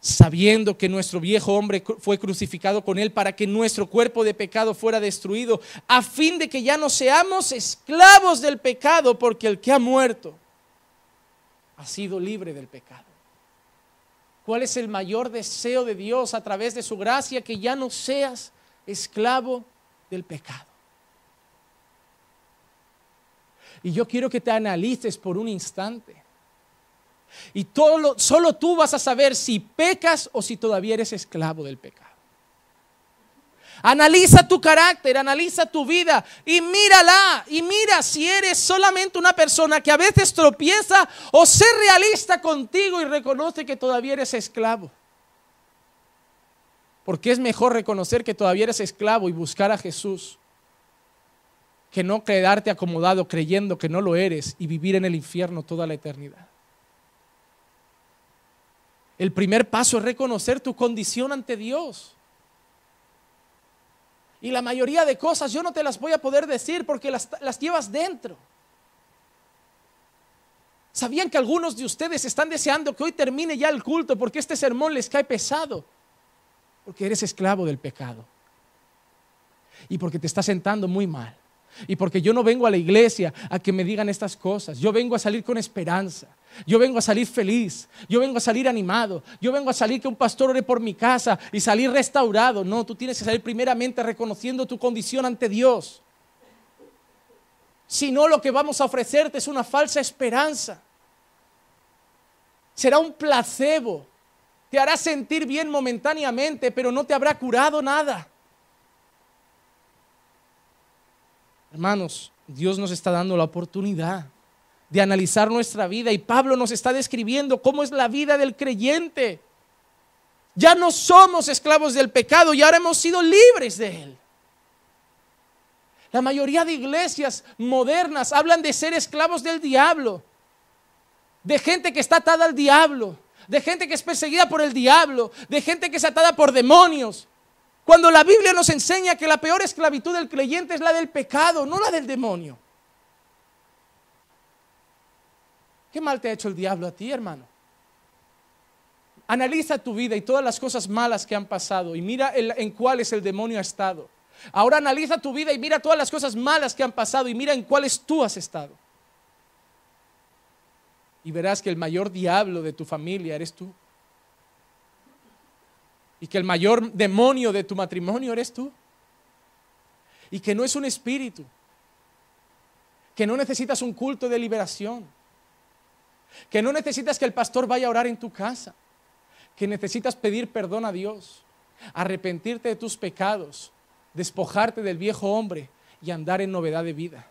Sabiendo que nuestro viejo hombre fue crucificado con él para que nuestro cuerpo de pecado fuera destruido, a fin de que ya no seamos esclavos del pecado, porque el que ha muerto ha sido libre del pecado. ¿Cuál es el mayor deseo de Dios a través de su gracia? Que ya no seas esclavo del pecado. Y yo quiero que te analices por un instante. Y solo tú vas a saber si pecas o si todavía eres esclavo del pecado. Analiza tu carácter, analiza tu vida y mírala. Y mira si eres solamente una persona que a veces tropieza o ser realista contigo y reconoce que todavía eres esclavo. Porque es mejor reconocer que todavía eres esclavo y buscar a Jesús que no quedarte acomodado creyendo que no lo eres y vivir en el infierno toda la eternidad. El primer paso es reconocer tu condición ante Dios. Y la mayoría de cosas yo no te las voy a poder decir porque las, llevas dentro. ¿Sabían que algunos de ustedes están deseando que hoy termine ya el culto porque este sermón les cae pesado? Porque eres esclavo del pecado. Y porque te está sentando muy mal y porque yo no vengo a la iglesia a que me digan estas cosas. Yo vengo a salir con esperanza. Yo vengo a salir feliz. Yo vengo a salir animado. Yo vengo a salir que un pastor ore por mi casa y salir restaurado. No, tú tienes que salir primeramente reconociendo tu condición ante Dios. Si no, lo que vamos a ofrecerte es una falsa esperanza. Será un placebo. Te hará sentir bien momentáneamente, pero no te habrá curado nada. Hermanos, Dios nos está dando la oportunidad de analizar nuestra vida y Pablo nos está describiendo cómo es la vida del creyente. Ya no somos esclavos del pecado y ahora hemos sido libres de él. La mayoría de iglesias modernas hablan de ser esclavos del diablo, de gente que está atada al diablo, de gente que es perseguida por el diablo, de gente que es atada por demonios. Cuando la Biblia nos enseña que la peor esclavitud del creyente es la del pecado, no la del demonio. ¿Qué mal te ha hecho el diablo a ti, hermano? Analiza tu vida y todas las cosas malas que han pasado y mira en en cuáles el demonio ha estado. Ahora analiza tu vida y mira todas las cosas malas que han pasado y mira en cuáles tú has estado. Y verás que el mayor diablo de tu familia eres tú. Y que el mayor demonio de tu matrimonio eres tú. Y que no es un espíritu. Que no necesitas un culto de liberación. Que no necesitas que el pastor vaya a orar en tu casa. Que necesitas pedir perdón a Dios. Arrepentirte de tus pecados. Despojarte del viejo hombre y andar en novedad de vida.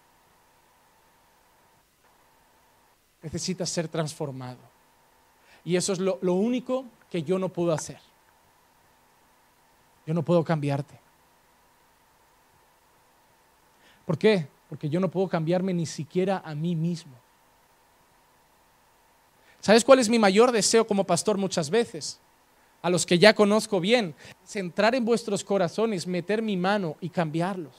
Necesitas ser transformado. Y eso es lo, lo único que yo no puedo hacer. Yo no puedo cambiarte. ¿Por qué? Porque yo no puedo cambiarme ni siquiera a mí mismo. ¿Sabes cuál es mi mayor deseo como pastor muchas veces? A los que ya conozco bien, es entrar en vuestros corazones, meter mi mano y cambiarlos.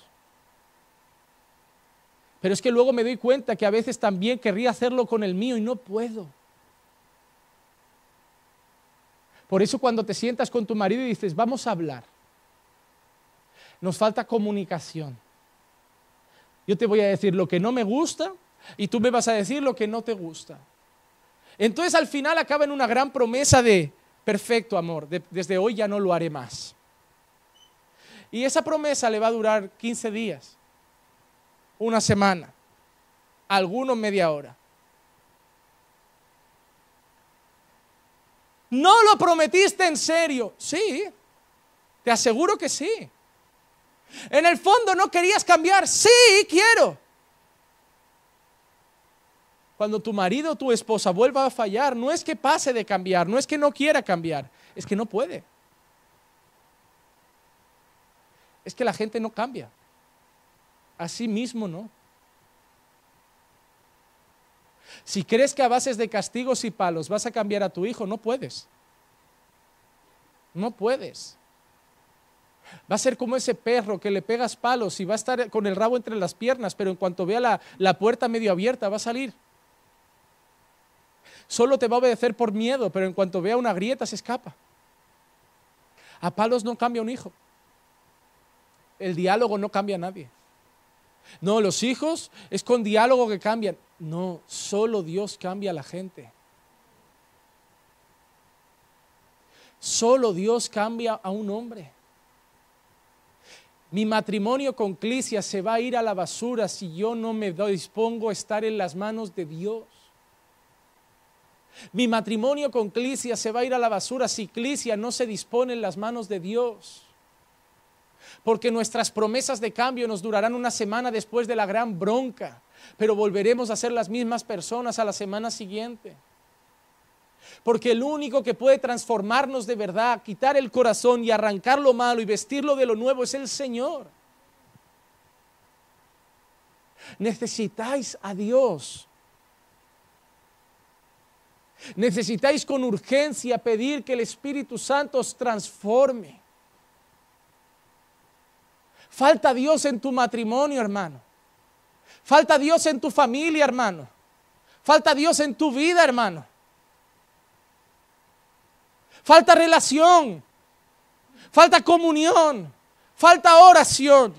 Pero es que luego me doy cuenta que a veces también querría hacerlo con el mío y no puedo. Por eso cuando te sientas con tu marido y dices, vamos a hablar, nos falta comunicación. Yo te voy a decir lo que no me gusta y tú me vas a decir lo que no te gusta. Entonces al final acaba en una gran promesa de perfecto amor, desde hoy ya no lo haré más. Y esa promesa le va a durar 15 días, una semana, algunos media hora. No lo prometiste en serio. Sí, te aseguro que sí. En el fondo no querías cambiar. Sí, quiero. Cuando tu marido o tu esposa vuelva a fallar, no es que pase de cambiar, no es que no quiera cambiar, es que no puede. Es que la gente no cambia. Así mismo no. Si crees que a bases de castigos y palos vas a cambiar a tu hijo, no puedes. No puedes. Va a ser como ese perro que le pegas palos y va a estar con el rabo entre las piernas, pero en cuanto vea la, puerta medio abierta va a salir. Solo te va a obedecer por miedo, pero en cuanto vea una grieta se escapa. A palos no cambia un hijo. El diálogo no cambia a nadie. No, los hijos es con diálogo que cambian. No, solo Dios cambia a la gente. Solo Dios cambia a un hombre. Mi matrimonio con Clicia se va a ir a la basura si yo no me dispongo a estar en las manos de Dios. Mi matrimonio con Clicia se va a ir a la basura si Clicia no se dispone en las manos de Dios. Porque nuestras promesas de cambio nos durarán una semana después de la gran bronca, pero volveremos a ser las mismas personas a la semana siguiente. Porque el único que puede transformarnos de verdad, quitar el corazón y arrancar lo malo y vestirlo de lo nuevo es el Señor. Necesitáis a Dios. Necesitáis con urgencia pedir que el Espíritu Santo os transforme. Falta Dios en tu matrimonio, hermano. Falta Dios en tu familia, hermano. Falta Dios en tu vida, hermano falta relación, falta comunión, falta oración.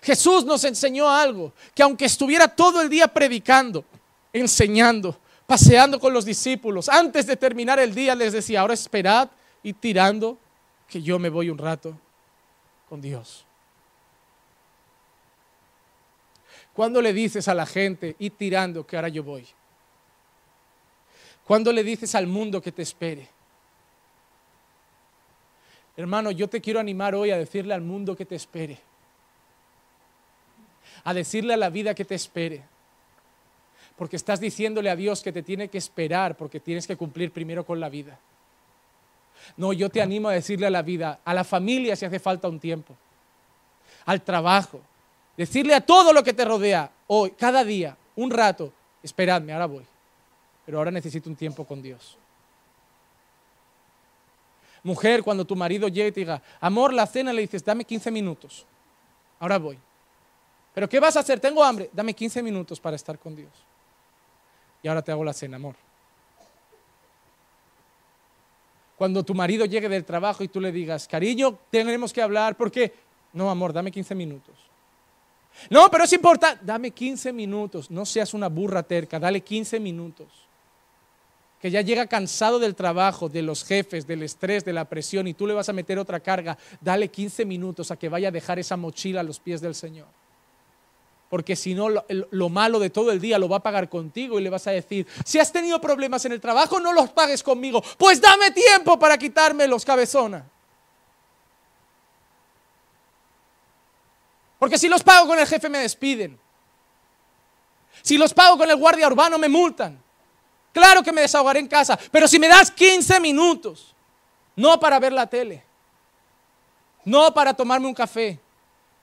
Jesús nos enseñó algo, que aunque estuviera todo el día predicando, enseñando, paseando con los discípulos, antes de terminar el día les decía, ahora esperad y tirando, que yo me voy un rato con Dios. Cuando le dices a la gente, y tirando, que ahora yo voy? ¿Cuándo le dices al mundo que te espere? Hermano, yo te quiero animar hoy a decirle al mundo que te espere. A decirle a la vida que te espere. Porque estás diciéndole a Dios que te tiene que esperar porque tienes que cumplir primero con la vida. No, yo te animo a decirle a la vida, a la familia si hace falta un tiempo, al trabajo, decirle a todo lo que te rodea hoy, cada día, un rato, esperadme, ahora voy pero ahora necesito un tiempo con Dios. Mujer, cuando tu marido llegue y te diga, amor, la cena, le dices, dame 15 minutos, ahora voy. Pero ¿qué vas a hacer? Tengo hambre, dame 15 minutos para estar con Dios. Y ahora te hago la cena, amor. Cuando tu marido llegue del trabajo y tú le digas, cariño, tenemos que hablar porque, no, amor, dame 15 minutos. No, pero es importante, dame 15 minutos, no seas una burra terca, dale 15 minutos que ya llega cansado del trabajo, de los jefes, del estrés, de la presión, y tú le vas a meter otra carga, dale 15 minutos a que vaya a dejar esa mochila a los pies del Señor. Porque si no, lo, malo de todo el día lo va a pagar contigo y le vas a decir, si has tenido problemas en el trabajo, no los pagues conmigo, pues dame tiempo para quitarme los cabezona Porque si los pago con el jefe me despiden. Si los pago con el guardia urbano me multan. Claro que me desahogaré en casa, pero si me das 15 minutos, no para ver la tele, no para tomarme un café,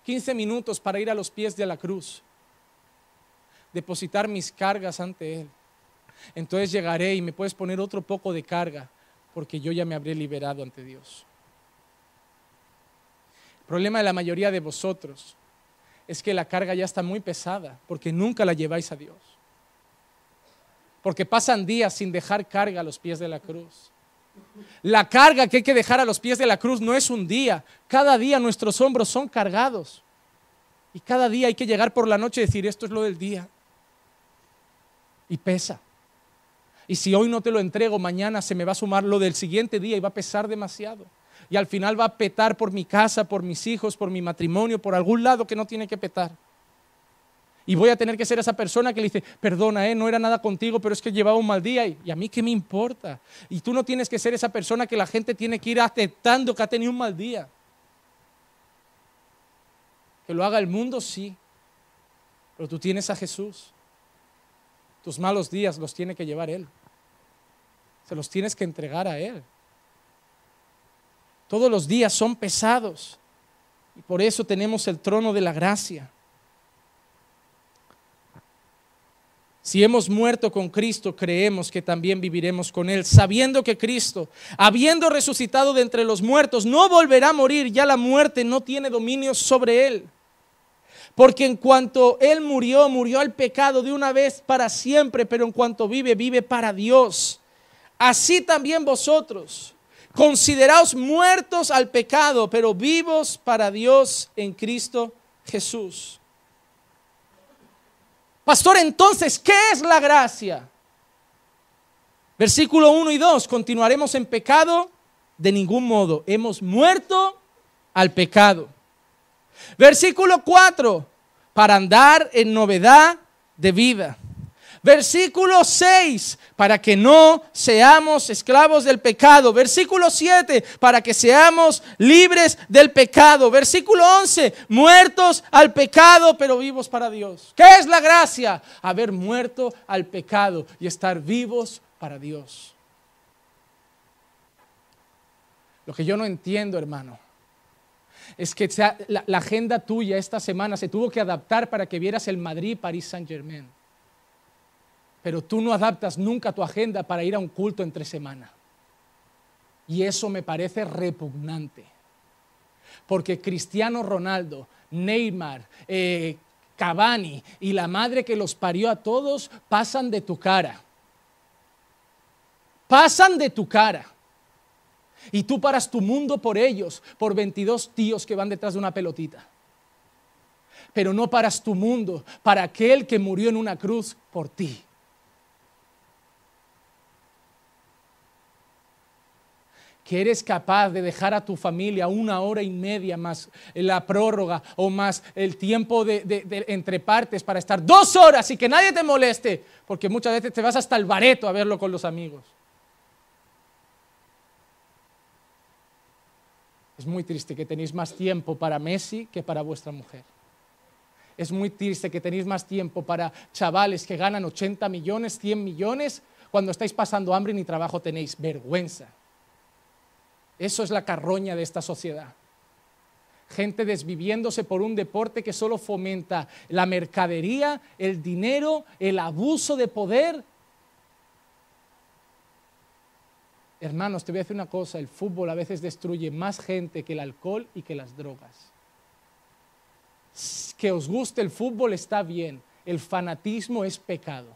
15 minutos para ir a los pies de la cruz, depositar mis cargas ante Él. Entonces llegaré y me puedes poner otro poco de carga, porque yo ya me habré liberado ante Dios. El problema de la mayoría de vosotros es que la carga ya está muy pesada, porque nunca la lleváis a Dios porque pasan días sin dejar carga a los pies de la cruz. La carga que hay que dejar a los pies de la cruz no es un día. Cada día nuestros hombros son cargados. Y cada día hay que llegar por la noche y decir, esto es lo del día. Y pesa. Y si hoy no te lo entrego, mañana se me va a sumar lo del siguiente día y va a pesar demasiado. Y al final va a petar por mi casa, por mis hijos, por mi matrimonio, por algún lado que no tiene que petar. Y voy a tener que ser esa persona que le dice, perdona, eh, no era nada contigo, pero es que llevaba un mal día. ¿Y a mí qué me importa? Y tú no tienes que ser esa persona que la gente tiene que ir aceptando que ha tenido un mal día. Que lo haga el mundo, sí. Pero tú tienes a Jesús. Tus malos días los tiene que llevar Él. Se los tienes que entregar a Él. Todos los días son pesados. Y por eso tenemos el trono de la gracia Si hemos muerto con Cristo, creemos que también viviremos con Él, sabiendo que Cristo, habiendo resucitado de entre los muertos, no volverá a morir, ya la muerte no tiene dominio sobre Él. Porque en cuanto Él murió, murió al pecado de una vez para siempre, pero en cuanto vive, vive para Dios. Así también vosotros, consideraos muertos al pecado, pero vivos para Dios en Cristo Jesús. Pastor, entonces, ¿qué es la gracia? Versículo 1 y 2, continuaremos en pecado de ningún modo. Hemos muerto al pecado. Versículo 4, para andar en novedad de vida. Versículo 6, para que no seamos esclavos del pecado. Versículo 7, para que seamos libres del pecado. Versículo 11, muertos al pecado, pero vivos para Dios. ¿Qué es la gracia? Haber muerto al pecado y estar vivos para Dios. Lo que yo no entiendo, hermano, es que la, agenda tuya esta semana se tuvo que adaptar para que vieras el madrid parís Saint-Germain pero tú no adaptas nunca tu agenda para ir a un culto entre semana. Y eso me parece repugnante. Porque Cristiano Ronaldo, Neymar, eh, Cavani y la madre que los parió a todos pasan de tu cara. Pasan de tu cara. Y tú paras tu mundo por ellos, por 22 tíos que van detrás de una pelotita. Pero no paras tu mundo para aquel que murió en una cruz por ti. que eres capaz de dejar a tu familia una hora y media más la prórroga o más el tiempo de, entre partes para estar dos horas y que nadie te moleste, porque muchas veces te vas hasta el bareto a verlo con los amigos. Es muy triste que tenéis más tiempo para Messi que para vuestra mujer. Es muy triste que tenéis más tiempo para chavales que ganan 80 millones, 100 millones, cuando estáis pasando hambre y ni trabajo tenéis. Vergüenza. Eso es la carroña de esta sociedad. Gente desviviéndose por un deporte que solo fomenta la mercadería, el dinero, el abuso de poder. Hermanos, te voy a decir una cosa, el fútbol a veces destruye más gente que el alcohol y que las drogas. Que os guste el fútbol está bien, el fanatismo es pecado.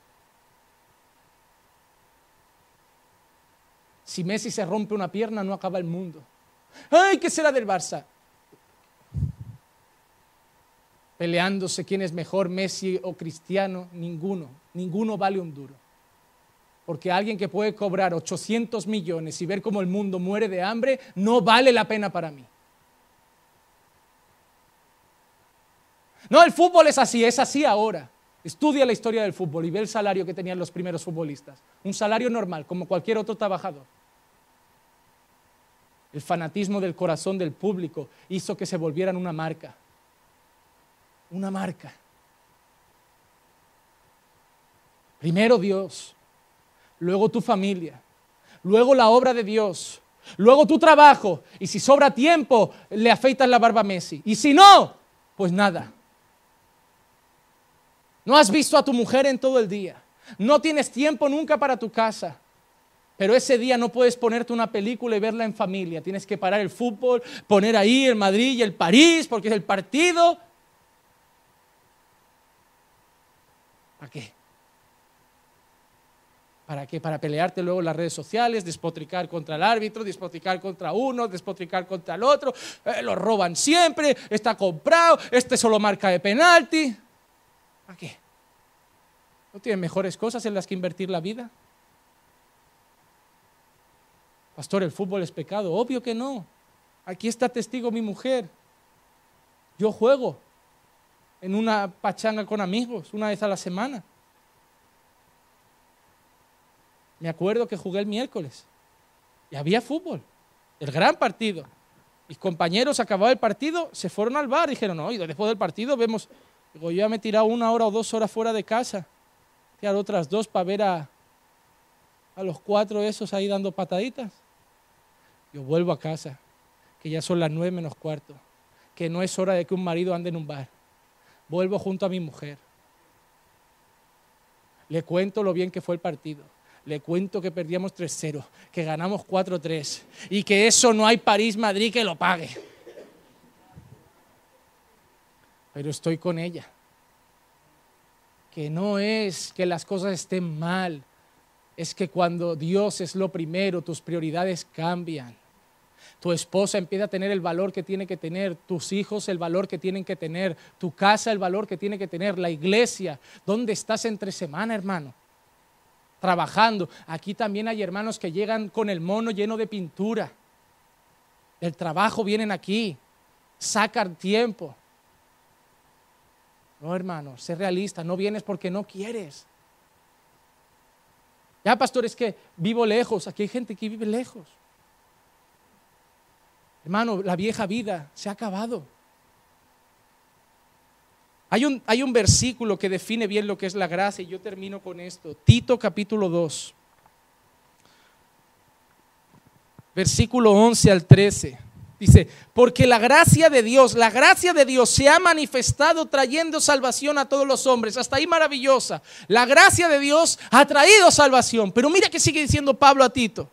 Si Messi se rompe una pierna, no acaba el mundo. ¡Ay, qué será del Barça! Peleándose quién es mejor, Messi o Cristiano, ninguno, ninguno vale un duro. Porque alguien que puede cobrar 800 millones y ver cómo el mundo muere de hambre, no vale la pena para mí. No, el fútbol es así, es así ahora. Estudia la historia del fútbol y ve el salario que tenían los primeros futbolistas. Un salario normal, como cualquier otro trabajador. El fanatismo del corazón del público hizo que se volvieran una marca. Una marca. Primero Dios, luego tu familia, luego la obra de Dios, luego tu trabajo. Y si sobra tiempo, le afeitas la barba a Messi. Y si no, pues nada. No has visto a tu mujer en todo el día. No tienes tiempo nunca para tu casa. Pero ese día no puedes ponerte una película y verla en familia. Tienes que parar el fútbol, poner ahí el Madrid y el París, porque es el partido. ¿Para qué? ¿Para qué? Para pelearte luego en las redes sociales, despotricar contra el árbitro, despotricar contra uno, despotricar contra el otro. Eh, lo roban siempre, está comprado, este solo marca de penalti. ¿A qué? ¿No tienen mejores cosas en las que invertir la vida? Pastor, ¿el fútbol es pecado? Obvio que no. Aquí está testigo mi mujer. Yo juego en una pachanga con amigos una vez a la semana. Me acuerdo que jugué el miércoles y había fútbol, el gran partido. Mis compañeros acababa el partido, se fueron al bar y dijeron, no, y después del partido vemos yo ya me he tirado una hora o dos horas fuera de casa. Tirar otras dos para ver a, a los cuatro esos ahí dando pataditas. Yo vuelvo a casa, que ya son las nueve menos cuarto, que no es hora de que un marido ande en un bar. Vuelvo junto a mi mujer. Le cuento lo bien que fue el partido. Le cuento que perdíamos 3-0, que ganamos 4-3 y que eso no hay París-Madrid que lo pague pero estoy con ella. Que no es que las cosas estén mal, es que cuando Dios es lo primero, tus prioridades cambian. Tu esposa empieza a tener el valor que tiene que tener, tus hijos el valor que tienen que tener, tu casa el valor que tiene que tener, la iglesia. ¿Dónde estás entre semana, hermano? Trabajando. Aquí también hay hermanos que llegan con el mono lleno de pintura. El trabajo vienen aquí, sacan tiempo. No, hermano, sé realista, no vienes porque no quieres. Ya, pastor, es que vivo lejos, aquí hay gente que vive lejos. Hermano, la vieja vida se ha acabado. Hay un, hay un versículo que define bien lo que es la gracia y yo termino con esto. Tito capítulo 2, versículo 11 al 13. Dice, porque la gracia de Dios, la gracia de Dios se ha manifestado trayendo salvación a todos los hombres. Hasta ahí maravillosa. La gracia de Dios ha traído salvación. Pero mira que sigue diciendo Pablo a Tito.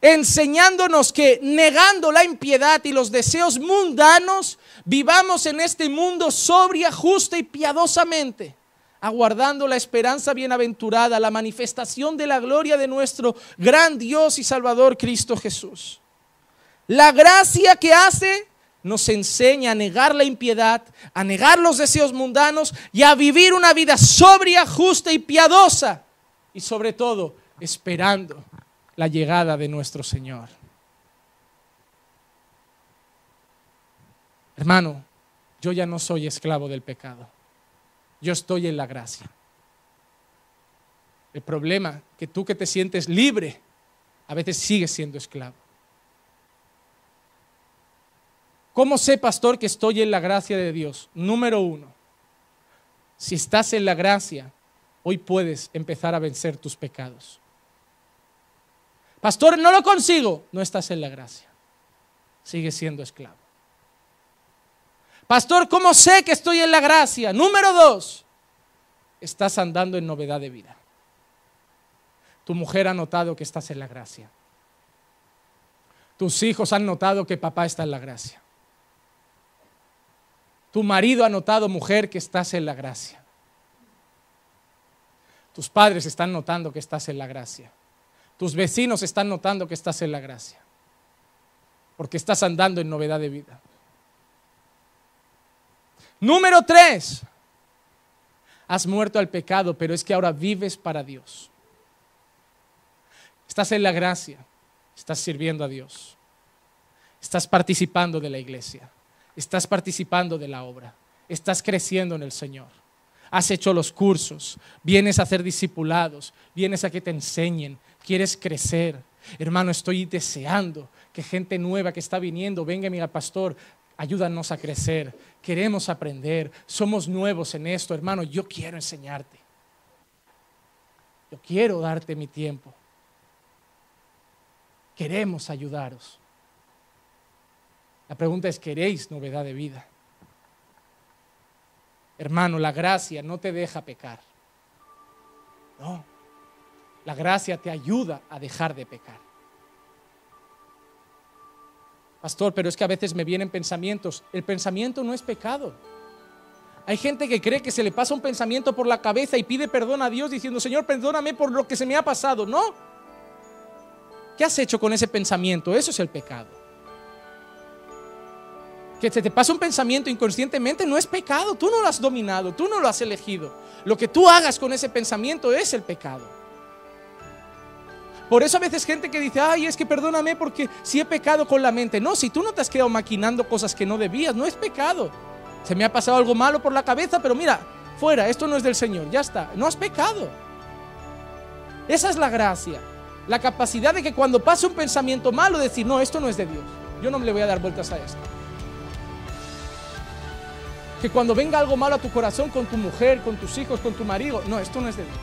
Enseñándonos que negando la impiedad y los deseos mundanos, vivamos en este mundo sobria, justa y piadosamente aguardando la esperanza bienaventurada, la manifestación de la gloria de nuestro gran Dios y Salvador Cristo Jesús. La gracia que hace nos enseña a negar la impiedad, a negar los deseos mundanos y a vivir una vida sobria, justa y piadosa. Y sobre todo, esperando la llegada de nuestro Señor. Hermano, yo ya no soy esclavo del pecado. Yo estoy en la gracia. El problema que tú que te sientes libre, a veces sigues siendo esclavo. ¿Cómo sé, pastor, que estoy en la gracia de Dios? Número uno, si estás en la gracia, hoy puedes empezar a vencer tus pecados. Pastor, no lo consigo. No estás en la gracia. sigue siendo esclavo. Pastor, ¿cómo sé que estoy en la gracia? Número dos, estás andando en novedad de vida. Tu mujer ha notado que estás en la gracia. Tus hijos han notado que papá está en la gracia. Tu marido ha notado, mujer, que estás en la gracia. Tus padres están notando que estás en la gracia. Tus vecinos están notando que estás en la gracia. Porque estás andando en novedad de vida. Número tres. Has muerto al pecado, pero es que ahora vives para Dios. Estás en la gracia. Estás sirviendo a Dios. Estás participando de la iglesia estás participando de la obra, estás creciendo en el Señor, has hecho los cursos, vienes a ser discipulados, vienes a que te enseñen, quieres crecer. Hermano, estoy deseando que gente nueva que está viniendo venga y pastor, ayúdanos a crecer, queremos aprender, somos nuevos en esto, hermano, yo quiero enseñarte. Yo quiero darte mi tiempo. Queremos ayudaros. La pregunta es, ¿queréis novedad de vida? Hermano, la gracia no te deja pecar. No. La gracia te ayuda a dejar de pecar. Pastor, pero es que a veces me vienen pensamientos. El pensamiento no es pecado. Hay gente que cree que se le pasa un pensamiento por la cabeza y pide perdón a Dios diciendo, Señor, perdóname por lo que se me ha pasado. No. ¿Qué has hecho con ese pensamiento? Eso es el pecado que se te pasa un pensamiento inconscientemente no es pecado, tú no lo has dominado, tú no lo has elegido. Lo que tú hagas con ese pensamiento es el pecado. Por eso a veces gente que dice, ay, es que perdóname porque si he pecado con la mente. No, si tú no te has quedado maquinando cosas que no debías, no es pecado. Se me ha pasado algo malo por la cabeza, pero mira, fuera, esto no es del Señor, ya está, no has pecado. Esa es la gracia, la capacidad de que cuando pase un pensamiento malo decir, no, esto no es de Dios, yo no me le voy a dar vueltas a esto. Que cuando venga algo malo a tu corazón con tu mujer, con tus hijos, con tu marido, no, esto no es de Dios.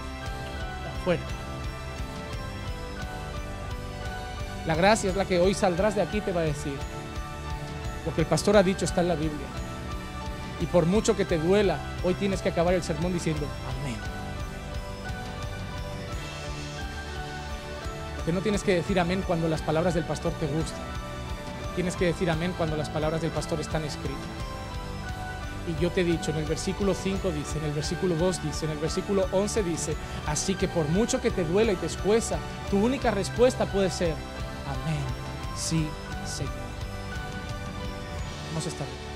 La gracia es la que hoy saldrás de aquí te va a decir. Lo que el pastor ha dicho, está en la Biblia. Y por mucho que te duela, hoy tienes que acabar el sermón diciendo, amén. Que no tienes que decir amén cuando las palabras del pastor te gustan. Tienes que decir amén cuando las palabras del pastor están escritas. Y yo te he dicho, en el versículo 5 dice, en el versículo 2 dice, en el versículo 11 dice, así que por mucho que te duela y te escueza, tu única respuesta puede ser, amén, sí, Señor. Vamos a estar